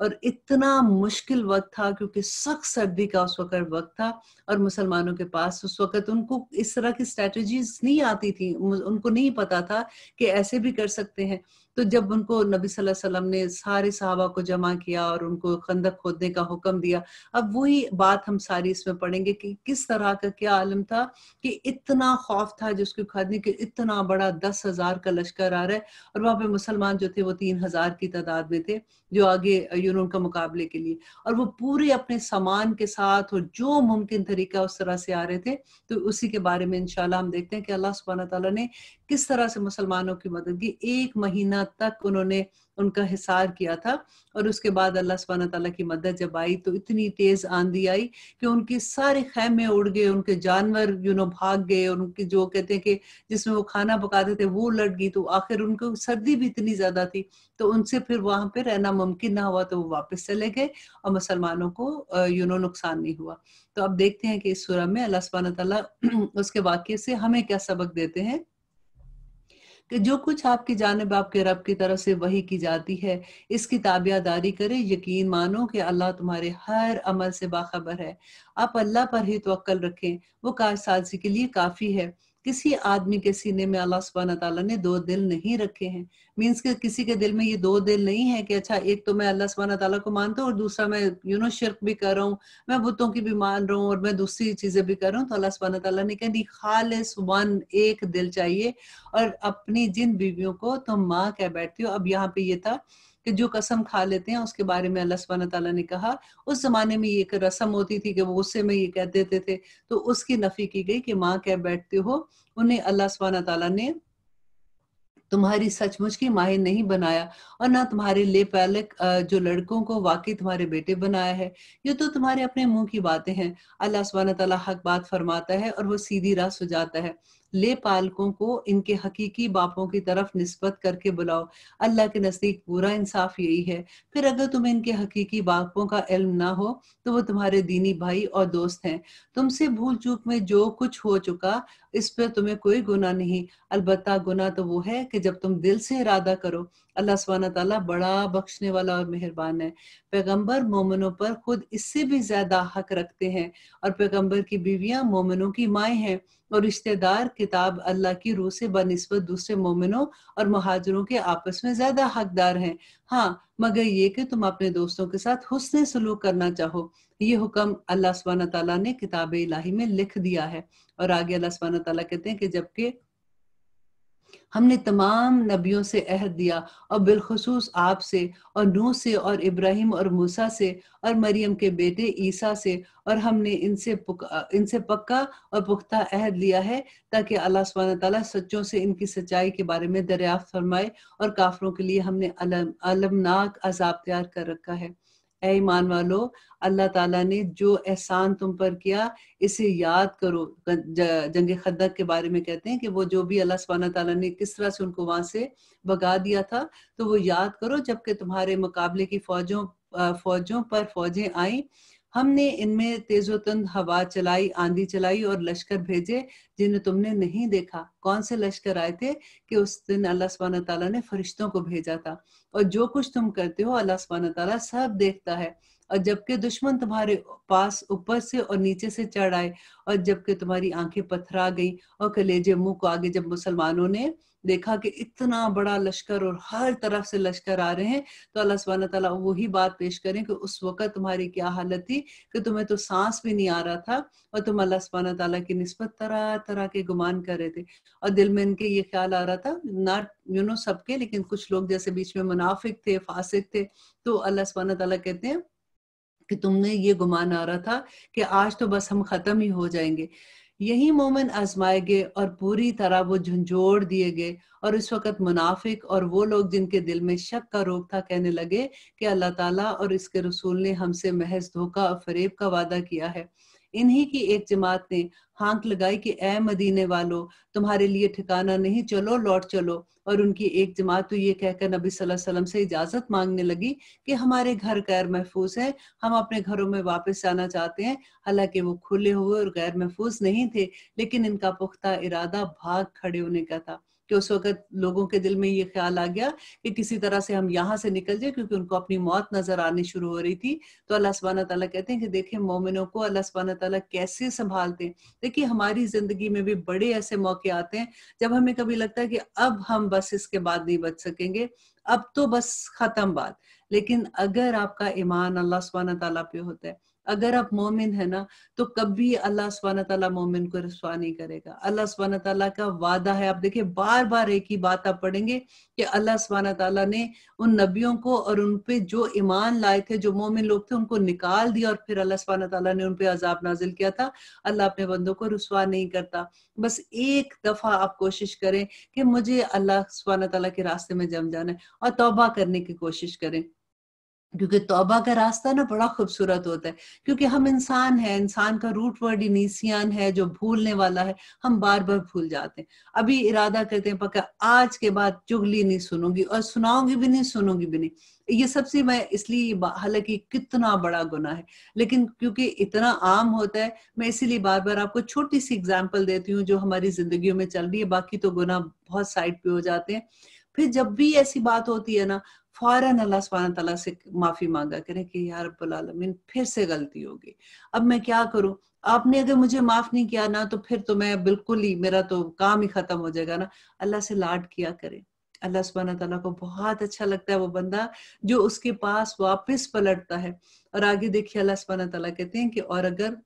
और इतना मुश्किल वक्त था क्योंकि सख्त सर्दी का उस वक्त वक्त था और मुसलमानों के पास उस वक्त उनको इस तरह की स्ट्रेटजीज नहीं आती थी उनको नहीं पता था कि ऐसे भी कर सकते हैं तो जब उनको नबी सल्लल्लाहु अलैहि वसल्लम ने सारे सहाबा को जमा किया और उनको खंदक खोदने का हुक्म दिया अब वही बात हम सारी इसमें पढ़ेंगे कि किस तरह का क्या आलम था कि इतना खौफ था जिसको खादने के इतना बड़ा दस हजार का लश्कर आ रहा है और वहां पे मुसलमान जो थे वो तीन हजार की तादाद में थे जो आगे यून उनका मुकाबले के लिए और वो पूरे अपने सामान के साथ और जो मुमकिन तरीका उस तरह से आ रहे थे तो उसी के बारे में इंशाल्लाह हम देखते हैं कि अल्लाह सुबहाना तला ने किस तरह से मुसलमानों की मदद की एक महीना तक उन्होंने उनका हिसार किया था और उसके बाद अल्लाह सुबहाना तला की मदद जब आई तो इतनी तेज आंधी आई कि उनके सारे खैमे उड़ गए उनके जानवर यू नो भाग गए उनके जो कहते हैं कि जिसमें वो खाना पकाते थे वो लट गई तो आखिर उनको सर्दी भी इतनी ज्यादा थी तो उनसे फिर वहां पर रहना मुमकिन ना हुआ तो वो वापस चले गए और मुसलमानों को यू नो नुकसान नहीं हुआ तो अब देखते हैं कि इस सुरह में अल्लाह सुबहाना तला (clears throat) उसके वाक्य से हमें क्या सबक देते हैं कि जो कुछ आपकी जानब आपके रब की तरफ से वही की जाती है इसकी ताबियादारी करे यकीन मानो कि अल्लाह तुम्हारे हर अमल से बाखबर है आप अल्लाह पर ही तो रखें वो कार के लिए काफ़ी है किसी आदमी के सीने में अल्लाह सुबहाना तला ने दो दिल नहीं रखे हैं मीन्स के किसी के दिल में ये दो दिल नहीं है कि अच्छा एक तो मैं अल्लाह सुबहाना तला को मानता हूँ और दूसरा मैं यू नो शिरक भी कर रहा हूँ मैं बुतों की भी मान रहा हूँ और मैं दूसरी चीजें भी कर रहा हूँ तो अल्लाह सुबहाना तला ने कहनी नहीं खाल सुबान एक दिल चाहिए और अपनी जिन बीवियों को तुम माँ कह बैठती हो अब यहाँ पे ये था कि जो कसम खा लेते हैं उसके बारे में अल्लाह सुबहाना तला ने कहा उस जमाने में ये एक रस्म होती थी कि वो गुस्से में ये कह देते थे तो उसकी नफी की गई कि माँ कह बैठते हो उन्हें अल्लाह सुबहाना तला ने तुम्हारी सचमुच की माहिर नहीं बनाया और ना तुम्हारे ले पहले जो लड़कों को वाकई तुम्हारे बेटे बनाया है ये तो तुम्हारे अपने मुंह की बातें हैं अल्लाह सुबहाना तला हक बात फरमाता है और वो सीधी राह सुझाता है ले पालकों को इनके हकीकी बापों की तरफ नस्बत करके बुलाओ अल्लाह के नज़दीक पूरा इंसाफ यही है फिर अगर तुम इनके हकीकी बापों का इल्म ना हो तो वो तुम्हारे दीनी भाई और दोस्त हैं तुमसे भूल चूक में जो कुछ हो चुका इस पर तुम्हें कोई गुना नहीं अलबत्ता गुना तो वो है कि जब तुम दिल से इरादा करो अल्लाह सुबहाना तला बड़ा बख्शने वाला और मेहरबान है पैगंबर मोमनों पर खुद इससे भी ज्यादा हक रखते हैं और पैगंबर की बीवियां मोमनों की माएँ हैं और रिश्तेदार किताब अल्लाह की रूह से बनस्बत दूसरे मोमिनों और महाजरों के आपस में ज्यादा हकदार हैं हाँ मगर ये कि तुम अपने दोस्तों के साथ हुसन सलूक करना चाहो ये हुक्म अल्लाह सुबहाना तला ने किताब इलाही में लिख दिया है और आगे अल्लाह सुबहाना तला कहते हैं कि जबकि हमने तमाम नबियों से अहद दिया और बिलखसूस आपसे और नू से और इब्राहिम और मूसा से और मरियम के बेटे ईसा से और हमने इनसे इनसे पक्का और पुख्ता अहद लिया है ताकि अल्लाह सब ताला सच्चों से इनकी सच्चाई के बारे में दरियाफ्त फरमाए और काफरों के लिए हमने अलम अलमनाक अजाब तैयार कर रखा है ए ईमान वालो अल्लाह ताला ने जो एहसान तुम पर किया इसे याद करो जंग खदक के बारे में कहते हैं कि वो जो भी अल्लाह सुबहाना ताला ने किस तरह से उनको वहां से भगा दिया था तो वो याद करो जबकि तुम्हारे मुकाबले की फौजों फौजों पर फौजें आई हमने इनमें तेजोतंद हवा चलाई आंधी चलाई और लश्कर भेजे जिन्हें तुमने नहीं देखा कौन से लश्कर आए थे कि उस दिन अल्लाह सुबहान तला ने फरिश्तों को भेजा था और जो कुछ तुम करते हो अल्लाह सुबहान तला सब देखता है और जबकि दुश्मन तुम्हारे पास ऊपर से और नीचे से चढ़ आए और जबकि तुम्हारी आंखें पथरा गई और कलेजे मुंह को आगे जब मुसलमानों ने देखा कि इतना बड़ा लश्कर और हर तरफ से लश्कर आ रहे हैं तो अल्लाह सुबहाना तला वही बात पेश करें कि उस वक़्त तुम्हारी क्या हालत थी कि तुम्हें तो सांस भी नहीं आ रहा था और तुम अल्लाह सुबहाना तला की नस्बत तरह तरह के गुमान कर रहे थे और दिल में इनके ये ख्याल आ रहा था नॉट यू नो सबके लेकिन कुछ लोग जैसे बीच में मुनाफिक थे फासिक थे तो अल्लाह सुबहाना तला कहते हैं कि तुमने ये गुमान आ रहा था कि आज तो बस हम ख़त्म ही हो जाएंगे यही मोमन आजमाए गए और पूरी तरह वो झंझोड़ दिए गए और उस वक़्त मुनाफिक और वो लोग जिनके दिल में शक का रोग था कहने लगे कि अल्लाह ताला और इसके रसूल ने हमसे महज धोखा और फरेब का वादा किया है इन्हीं की एक जमात ने हांक लगाई कि ए मदीने वालों तुम्हारे लिए ठिकाना नहीं चलो लौट चलो और उनकी एक जमात तो ये कहकर नबी सल्लल्लाहु अलैहि वसल्लम से इजाजत मांगने लगी कि हमारे घर गैर महफूज है हम अपने घरों में वापस जाना चाहते हैं हालांकि वो खुले हुए और गैर महफूज नहीं थे लेकिन इनका पुख्ता इरादा भाग खड़े होने का था कि उस वक्त लोगों के दिल में ये ख्याल आ गया कि किसी तरह से हम यहाँ से निकल जाए क्योंकि उनको अपनी मौत नजर आनी शुरू हो रही थी तो अल्लाह सुबहाना तला कहते हैं कि देखे मोमिनों को अल्लाह सुबहाना तला कैसे संभालते हैं देखिए हमारी जिंदगी में भी बड़े ऐसे मौके आते हैं जब हमें कभी लगता है कि अब हम बस इसके बाद नहीं बच सकेंगे अब तो बस खत्म बात लेकिन अगर आपका ईमान अल्लाह सुबहाना तला पे होता है अगर आप मोमिन है ना तो कभी अल्लाह स्वान तला मोमिन को रसवा नहीं करेगा अल्लाह स्वान तला का वादा है आप देखिए बार बार एक ही बात आप पढ़ेंगे कि अल्लाह स्वान तला ने उन नबियों को और उन पे जो ईमान लाए थे जो मोमिन लोग थे उनको निकाल दिया और फिर अल्लाह स्वान तला ने उन पे अजाब नाजिल किया था अल्लाह अपने बंदों को रसवा नहीं करता बस एक दफा आप कोशिश करें कि मुझे अल्लाह स्वान तला के रास्ते में जम जाना है और तोबा करने की कोशिश करें क्योंकि तौबा का रास्ता ना बड़ा खूबसूरत होता है क्योंकि हम इंसान हैं इंसान का रूट वर्ड इनिसियान है जो भूलने वाला है हम बार बार भूल जाते हैं अभी इरादा करते हैं पक्का आज के बाद चुगली नहीं सुनूंगी और सुनाऊंगी भी नहीं सुनूंगी भी नहीं ये सबसे मैं इसलिए हालांकि कितना बड़ा गुना है लेकिन क्योंकि इतना आम होता है मैं इसीलिए बार बार आपको छोटी सी एग्जाम्पल देती हूँ जो हमारी जिंदगी में चल रही है बाकी तो गुना बहुत साइड पे हो जाते हैं फिर जब भी ऐसी बात होती है ना फ़ौरन अल्लाह सुबहान तला से माफ़ी मांगा करें कि यार रबालमीन फिर से गलती होगी अब मैं क्या करूं आपने अगर मुझे माफ़ नहीं किया ना तो फिर तो मैं बिल्कुल ही मेरा तो काम ही ख़त्म हो जाएगा ना अल्लाह से लाड किया करें अल्लाह सुबहाना तला को बहुत अच्छा लगता है वो बंदा जो उसके पास वापस पलटता है और आगे देखिए अल्लाह सुबहाना तला कहते हैं कि और अगर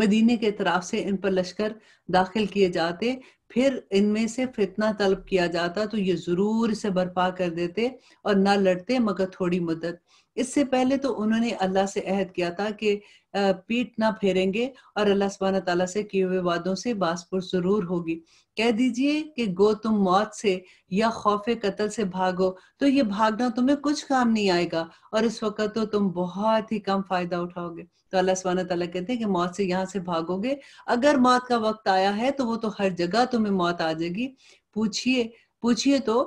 मदीने के तरफ से इन पर लश्कर दाखिल किए जाते फिर इनमें से फितना तलब किया जाता तो ये जरूर इसे बर्पा कर देते और ना लड़ते मगर थोड़ी मदद इससे पहले तो उन्होंने अल्लाह से अहद किया था कि पीठ ना फेरेंगे और अल्लाह सुबहाना तला से किए हुए वादों से बासपुर जरूर होगी कह दीजिए कि गो तुम मौत से या खौफ कत्ल से भागो तो ये भागना तुम्हें कुछ काम नहीं आएगा और इस वक्त तो तुम बहुत ही कम फायदा उठाओगे तो अल्लाह सुबहाना तला कहते हैं कि मौत से यहाँ से भागोगे अगर मौत का वक्त आया है तो वो तो हर जगह तुम्हें मौत आ जाएगी पूछिए पूछिए तो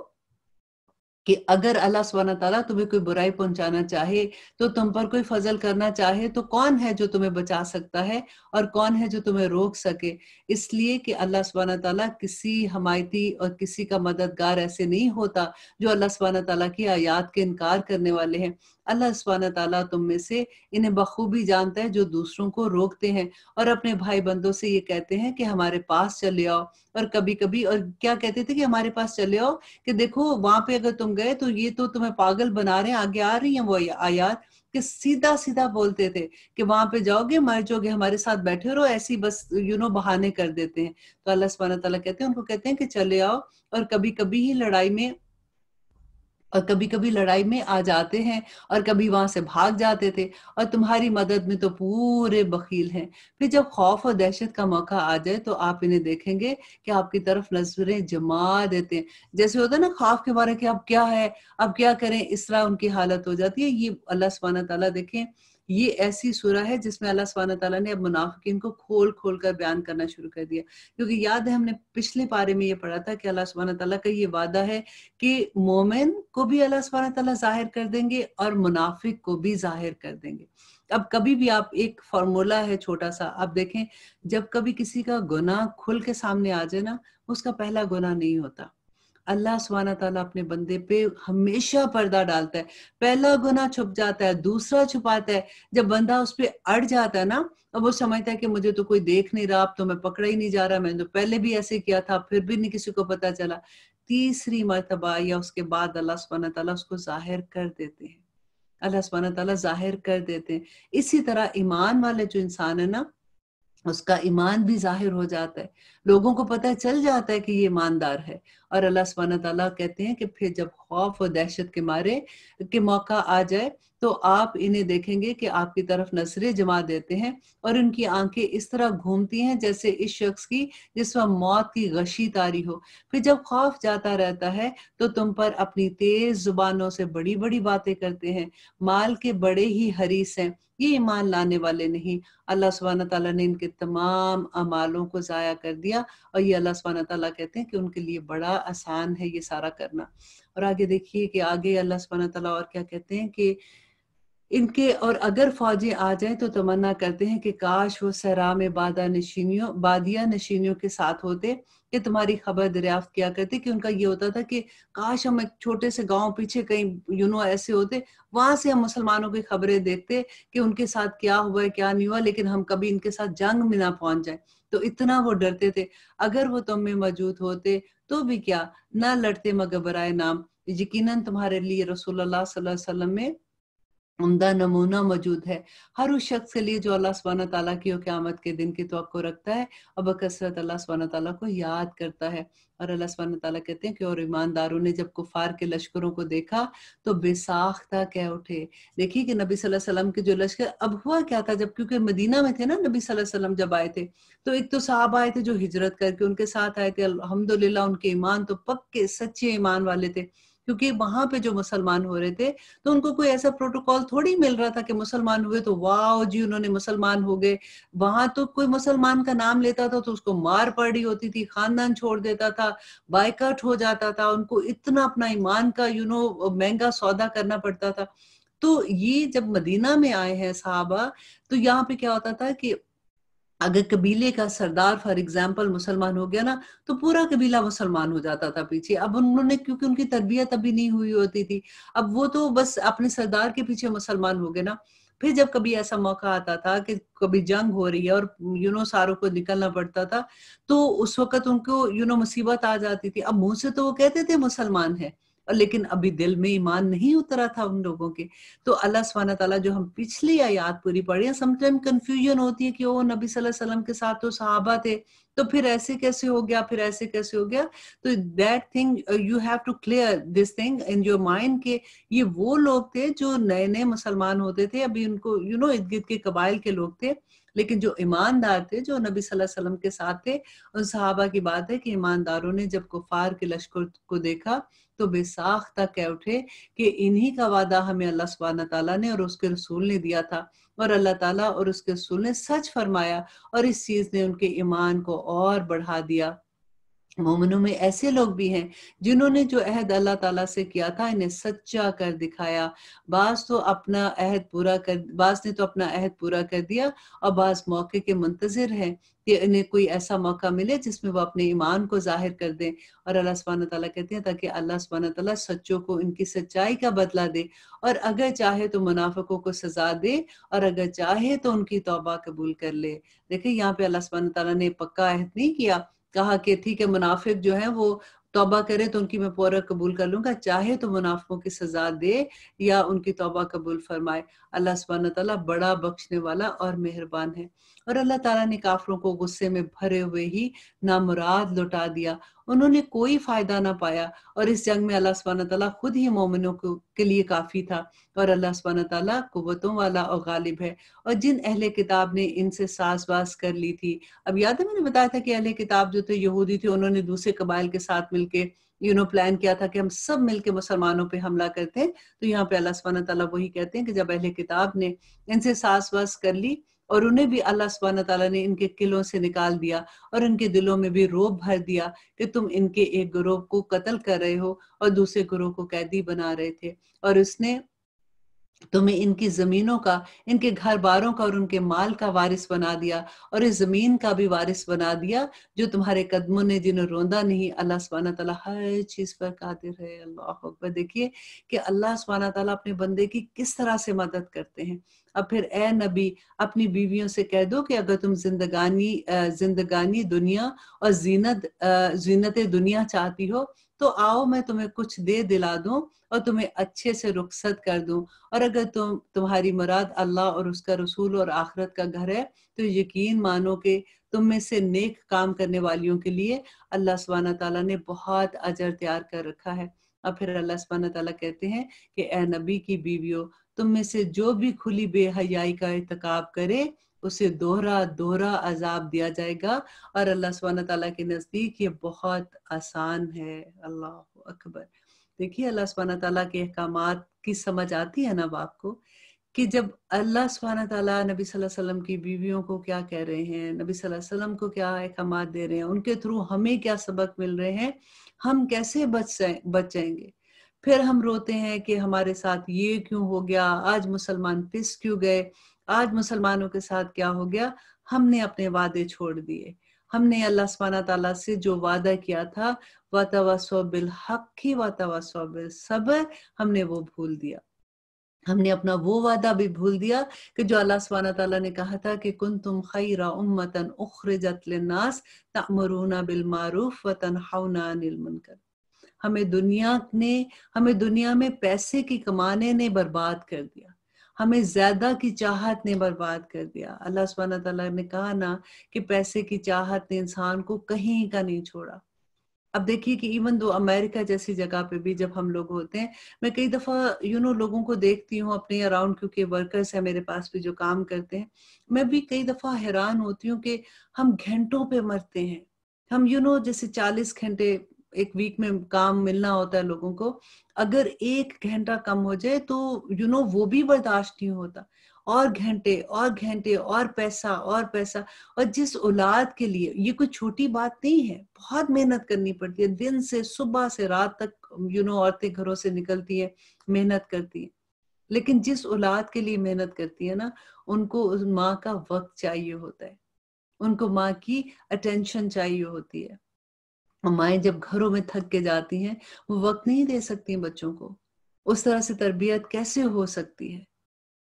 कि अगर अल्लाह सुबहाना तला तुम्हें कोई बुराई पहुंचाना चाहे तो तुम पर कोई फजल करना चाहे तो कौन है जो तुम्हें बचा सकता है और कौन है जो तुम्हें रोक सके इसलिए कि अल्लाह सुबहाना तला किसी हमायती और किसी का मददगार ऐसे नहीं होता जो अल्लाह सुबहाना तला की आयात के इनकार करने वाले हैं अल्लाह सुबहाना तुम में से इन्हें बखूबी जानता है जो दूसरों को रोकते हैं और अपने भाई बंदों से ये कहते हैं कि हमारे पास चले आओ और कभी कभी और क्या कहते थे कि हमारे पास चले आओ कि देखो वहां पे अगर तुम गए तो ये तो तुम्हें पागल बना रहे हैं आगे आ रही है वो आयात कि सीधा सीधा बोलते थे कि वहां पे जाओगे मर जाओगे हमारे साथ बैठे रहो ऐसी बस यू नो बहाने कर देते हैं तो अल्लाह सुबहाना कहते हैं उनको कहते हैं कि चले आओ और कभी कभी ही लड़ाई में और कभी कभी लड़ाई में आ जाते हैं और कभी वहां से भाग जाते थे और तुम्हारी मदद में तो पूरे बकील हैं फिर जब खौफ और दहशत का मौका आ जाए तो आप इन्हें देखेंगे कि आपकी तरफ नजरें जमा देते हैं जैसे होता है ना खौफ के बारे में अब क्या है अब क्या करें इस तरह उनकी हालत हो जाती है ये अल्लाह सुबहाना तला देखें ये ऐसी सूरा है जिसमें अल्लाह सुबहाना तला ने अब मुनाफिकीन को खोल खोल कर बयान करना शुरू कर दिया क्योंकि याद है हमने पिछले पारे में ये पढ़ा था कि अल्लाह सुबहाना तला का ये वादा है कि मोमिन को भी अल्लाह सुबहाना तला जाहिर कर देंगे और मुनाफिक को भी जाहिर कर देंगे अब कभी भी आप एक फॉर्मूला है छोटा सा आप देखें जब कभी किसी का गुना खुल के सामने आ जाए ना उसका पहला गुना नहीं होता अल्लाह सुबहाना तला अपने बंदे पे हमेशा पर्दा डालता है पहला गुना छुप जाता है दूसरा छुपाता है जब बंदा उस पर अड़ जाता है ना अब वो समझता है कि मुझे तो कोई देख नहीं रहा अब तो मैं पकड़ा ही नहीं जा रहा मैंने तो पहले भी ऐसे किया था फिर भी नहीं किसी को पता चला तीसरी मरतबा या उसके बाद अल्लाह सुबहाना तला उसको जाहिर कर देते हैं अल्लाह सुबहाना तला जाहिर कर देते हैं इसी तरह ईमान वाले जो इंसान है ना उसका ईमान भी जाहिर हो जाता है लोगों को पता चल जाता है कि ये ईमानदार है और अल्लाह सुबहान तला कहते हैं कि फिर जब खौफ और दहशत के मारे के मौका आ जाए तो आप इन्हें देखेंगे कि आपकी तरफ नसरे जमा देते हैं और उनकी आंखें इस तरह घूमती हैं जैसे इस शख्स की जिस वह मौत की गशी तारी हो फिर जब खौफ जाता रहता है तो तुम पर अपनी तेज जुबानों से बड़ी बड़ी बातें करते हैं माल के बड़े ही हरीस हैं ये ईमान लाने वाले नहीं अल्लाह सुबहान तला ने इनके तमाम अमालों को ज़ाया कर दिया और ये अल्लाह सुबहान तला कहते हैं कि उनके लिए बड़ा आसान है ये सारा करना और आगे देखिए कि आगे अल्लाह सुबहान तला और क्या कहते हैं कि इनके और अगर फौजी आ जाए तो तमन्ना करते हैं कि काश वो सरा में बादा नशीनियों बादिया नशीनियों के साथ होते कि तुम्हारी खबर दरियाफ्त किया करते कि उनका ये होता था कि काश हम एक छोटे से गांव पीछे कहीं यू नो ऐसे होते वहां से हम मुसलमानों की खबरें देखते कि उनके साथ क्या हुआ है क्या नहीं हुआ लेकिन हम कभी इनके साथ जंग में ना पहुंच जाए तो इतना वो डरते थे अगर वो तुम में मौजूद होते तो भी क्या ना लड़ते मगर बराए नाम यकीन तुम्हारे लिए रसूलुल्लाह सल्लल्लाहु अलैहि वसल्लम में उमदा नमूना मौजूद है हर उस शख्स के लिए जो अल्लाह सुबहाना तला की क्यामत के दिन की तो रखता है अब कसरत अल्लाह सुबहाना तला को याद करता है और अल्लाह सुबहाना तला कहते हैं कि और ईमानदारों ने जब कुफार के लश्करों को देखा तो बेसाख्ता कह उठे देखिए कि नबी सल्लल्लाहु अलैहि वसल्लम के जो लश्कर अब हुआ क्या था जब क्योंकि मदीना में थे ना नबी सल्लल्लाहु अलैहि वसल्लम जब आए थे तो एक तो साहब आए थे जो हिजरत करके उनके साथ आए थे अलहमदुल्ला उनके ईमान तो पक्के सच्चे ईमान वाले थे क्योंकि वहां पे जो मुसलमान हो रहे थे तो उनको कोई ऐसा प्रोटोकॉल थोड़ी मिल रहा था कि मुसलमान हुए तो वाह जी उन्होंने मुसलमान हो गए वहां तो कोई मुसलमान का नाम लेता था तो उसको मार पड़ी होती थी खानदान छोड़ देता था बायकट हो जाता था उनको इतना अपना ईमान का यू नो महंगा सौदा करना पड़ता था तो ये जब मदीना में आए हैं साहबा तो यहाँ पे क्या होता था कि अगर कबीले का सरदार फॉर एग्जाम्पल मुसलमान हो गया ना तो पूरा कबीला मुसलमान हो जाता था पीछे अब उन्होंने क्योंकि उनकी तरबियत अभी नहीं हुई होती थी अब वो तो बस अपने सरदार के पीछे मुसलमान हो गए ना फिर जब कभी ऐसा मौका आता था कि कभी जंग हो रही है और यू नो सारों को निकलना पड़ता था तो उस वक्त उनको यू नो मुसीबत आ जाती थी अब मुंह से तो वो कहते थे मुसलमान है और लेकिन अभी दिल में ईमान नहीं उतरा था उन लोगों के तो अल्लाह स्वान तला जो हम पिछली आयात पूरी पढ़ी समटाइम कंफ्यूजन होती है कि वो नबी वसल्लम के साथ तो सहाबा थे तो फिर ऐसे कैसे हो गया फिर ऐसे कैसे हो गया तो that thing you have to clear this thing in your mind के ये वो लोग थे जो नए नए मुसलमान होते थे अभी उनको यू नो इर्द गिर्द के कबाइल के लोग थे लेकिन जो ईमानदार थे जो नबी सल्लल्लाहु अलैहि वसल्लम के साथ थे उन सहाबा की बात है कि ईमानदारों ने जब कुफार के लश्कर को देखा तो बेसाख तक कह उठे कि इन्हीं का वादा हमें अल्लाह सुबहाना तला ने और उसके रसूल ने दिया था और अल्लाह ताला और उसके रसूल ने सच फरमाया और इस चीज ने उनके ईमान को और बढ़ा दिया मोमिनों में ऐसे लोग भी हैं जिन्होंने जो अहद अल्लाह ताला से किया था इन्हें सच्चा कर दिखाया बाज तो अपना अहद पूरा कर बास ने तो अपना अहद पूरा कर दिया और बास मौके के मुंतजर है कि इन्हें कोई ऐसा मौका मिले जिसमें वो अपने ईमान को जाहिर कर दें और अल्लाह सुबहाना तला कहते हैं ताकि अल्लाह सुबहाना तला सच्चों को इनकी सच्चाई का बदला दे और अगर चाहे तो मुनाफिकों को सजा दे और अगर चाहे तो उनकी तोबा कबूल कर ले देखिए यहाँ पे अल्लाह सुबहाना तला ने पक्का अहद नहीं किया कहा कि ठीक है मुनाफिक जो है वो तोबा करे तो उनकी मैं पूरा कबूल कर लूंगा चाहे तो मुनाफों की सजा दे या उनकी तोबा कबूल फरमाए अल्लाह सुबहाना तला बड़ा बख्शने वाला और मेहरबान है और अल्लाह ताला ने काफरों को गुस्से में भरे हुए ही नामुराद लौटा दिया उन्होंने कोई फायदा ना पाया और इस जंग में अल्लाह सुबहान तला खुद ही मोमिनों को के लिए काफी था और अल्लाह सुबहान तला कुतों वाला और गालिब है और जिन अहले किताब ने इनसे सास बास कर ली थी अब याद है मैंने बताया था कि अहले किताब जो थे यहूदी थे उन्होंने दूसरे कबाइल के साथ मिलकर यू नो प्लान किया था कि हम सब मिलके मुसलमानों पे हमला करते हैं तो यहाँ पे अल्लाह सुबहान तला वही कहते हैं कि जब अहले किताब ने इनसे सास वास कर ली और उन्हें भी अल्लाह सुबहान तला ने इनके किलों से निकाल दिया और इनके दिलों में भी रोब भर दिया कि तुम इनके एक ग्रोह को कत्ल कर रहे हो और दूसरे ग्रोह को कैदी बना रहे थे और उसने तुम्हें तो इनकी जमीनों का इनके घर बारों का और उनके माल का वारिस बना दिया और इस जमीन का भी वारिस बना दिया जो तुम्हारे कदमों ने जिन्हें रोंदा नहीं अल्लाह सुबहाना तला हर चीज पर कादिर है अल्लाह अकबर देखिए कि अल्लाह सुबहाना तला अपने बंदे की किस तरह से मदद करते हैं अब फिर ए नबी अपनी बीवियों से कह दो कि अगर तुम जिंदगानी जिंदगानी दुनिया और जीनत जीनत दुनिया चाहती हो तो आओ मैं तुम्हें कुछ दे दिला दूं और तुम्हें अच्छे से रुखसत कर दूं और अगर तुम तुम्हारी मुराद अल्लाह और उसका रसूल और आखरत का घर है तो यकीन मानो कि तुम में से नेक काम करने वालियों के लिए अल्लाह सुबहाना तला ने बहुत अजर तैयार कर रखा है और फिर अल्लाह सुबहाना तला कहते हैं कि ए नबी की बीवियों तुम में से जो भी खुली बेहयाई का इतकाब करे उसे दोहरा दोहरा अजाब दिया जाएगा और अल्लाह सुबहान तला के नज़दीक ये बहुत आसान है अल्लाह अकबर देखिए अल्लाह सुबहान तला के अहकाम की समझ आती है ना बाप आपको कि जब अल्लाह सुबहान तला नबी वसल्लम की बीवियों को क्या कह रहे हैं नबी वसल्लम को क्या अहकाम दे रहे हैं उनके थ्रू हमें क्या सबक मिल रहे हैं हम कैसे बच बचेंगे फिर हम रोते हैं कि हमारे साथ ये क्यों हो गया आज मुसलमान पिस क्यों गए आज मुसलमानों के साथ क्या हो गया हमने अपने वादे छोड़ दिए हमने अल्लाह सुबहाना तला से जो वादा किया था वातावासो बिल हक ही वातावासो बिल सबर हमने वो भूल दिया हमने अपना वो वादा भी भूल दिया कि जो अल्लाह सुबहाना तला ने कहा था कि कुन तुम खैरा उम्मतन उखर नास तमरूना बिल मारूफ व तनहाउना अनिल मुनकर हमें दुनिया ने हमें दुनिया में पैसे की कमाने ने बर्बाद कर दिया हमें ज्यादा की चाहत ने बर्बाद कर दिया अल्लाह सुबहाना तला ने कहा ना कि पैसे की चाहत ने इंसान को कहीं का नहीं छोड़ा अब देखिए कि इवन दो अमेरिका जैसी जगह पे भी जब हम लोग होते हैं मैं कई दफ़ा यू नो लोगों को देखती हूँ अपने अराउंड क्योंकि वर्कर्स है मेरे पास भी जो काम करते हैं मैं भी कई दफ़ा हैरान होती हूँ कि हम घंटों पे मरते हैं हम यू you नो know, जैसे चालीस घंटे एक वीक में काम मिलना होता है लोगों को अगर एक घंटा कम हो जाए तो यू you नो know, वो भी बर्दाश्त नहीं होता और घंटे और घंटे और पैसा और पैसा और जिस औलाद के लिए ये कोई छोटी बात नहीं है बहुत मेहनत करनी पड़ती है दिन से सुबह से रात तक यू you नो know, औरतें घरों से निकलती है मेहनत करती है लेकिन जिस औलाद के लिए मेहनत करती है ना उनको उस माँ का वक्त चाहिए होता है उनको माँ की अटेंशन चाहिए होती है माए जब घरों में थक के जाती हैं वो वक्त नहीं दे सकती बच्चों को उस तरह से तरबियत कैसे हो सकती है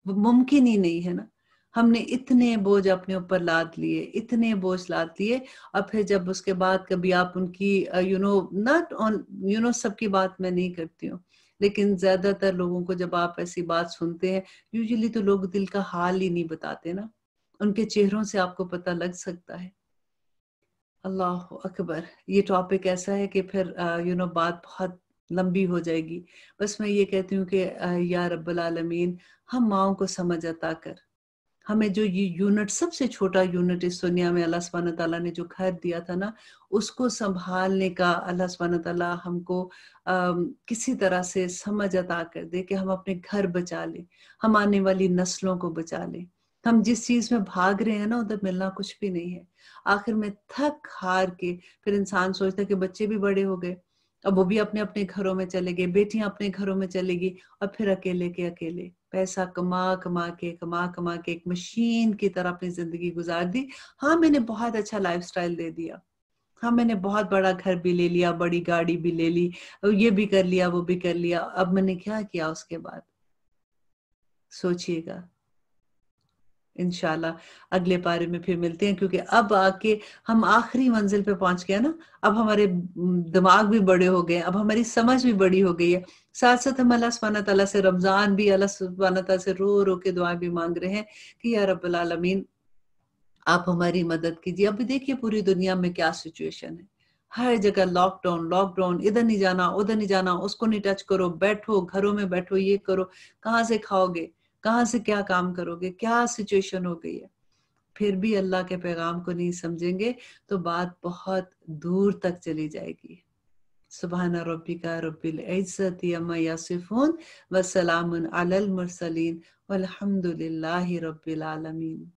वो मुमकिन ही नहीं है ना हमने इतने बोझ अपने ऊपर लाद लिए इतने बोझ लाद लिए और फिर जब उसके बाद कभी आप उनकी you know not on you know सबकी बात मैं नहीं करती हूँ लेकिन ज्यादातर लोगों को जब आप ऐसी बात सुनते हैं यूजुअली तो लोग दिल का हाल ही नहीं बताते ना उनके चेहरों से आपको पता लग सकता है अल्लाह अकबर ये टॉपिक ऐसा है कि फिर यू नो बात बहुत लंबी हो जाएगी बस मैं ये कहती हूँ कि या रब्बल आलमीन हम माओ को समझ अता कर हमें जो ये यूनिट सबसे छोटा यूनिट इस दुनिया में अल्लाह सुबहान तला ने जो घर दिया था ना उसको संभालने का अल्लाह सुबहान तला हमको आ, किसी तरह से समझ अता कर दे कि हम अपने घर बचा लें हम आने वाली नस्लों को बचा लें हम जिस चीज में भाग रहे हैं ना उधर मिलना कुछ भी नहीं है आखिर में थक हार के फिर इंसान सोचता कि बच्चे भी बड़े हो गए अब वो भी अपने अपने घरों में चले गए बेटियां अपने घरों में चलेगी और फिर अकेले के अकेले पैसा कमा कमा के कमा कमा के एक मशीन की तरह अपनी जिंदगी गुजार दी हाँ मैंने बहुत अच्छा लाइफ दे दिया हाँ मैंने बहुत बड़ा घर भी ले लिया बड़ी गाड़ी भी ले ली ये भी कर लिया वो भी कर लिया अब मैंने क्या किया उसके बाद सोचिएगा इनशाला अगले पारे में फिर मिलते हैं क्योंकि अब आके हम आखिरी मंजिल पे पहुंच गए ना अब हमारे दिमाग भी बड़े हो गए अब हमारी समझ भी बड़ी हो गई है साथ साथ हम अल्लाह सुबहान तला से रमजान भी अल्लाह सुबहान तला से रो रो के दुआ भी मांग रहे हैं कि यार अबीन आप हमारी मदद कीजिए अभी देखिए पूरी दुनिया में क्या सिचुएशन है हर जगह लॉकडाउन लॉकडाउन इधर नहीं जाना उधर नहीं जाना उसको नहीं टच करो बैठो घरों में बैठो ये करो कहाँ से खाओगे कहाँ से क्या काम करोगे क्या सिचुएशन हो गई है फिर भी अल्लाह के पैगाम को नहीं समझेंगे तो बात बहुत दूर तक चली जाएगी सुबहाना का रबिल इज़्ज़त अम्मा यासिफून व सलाम अलमरसलिन अलहमदिल्ला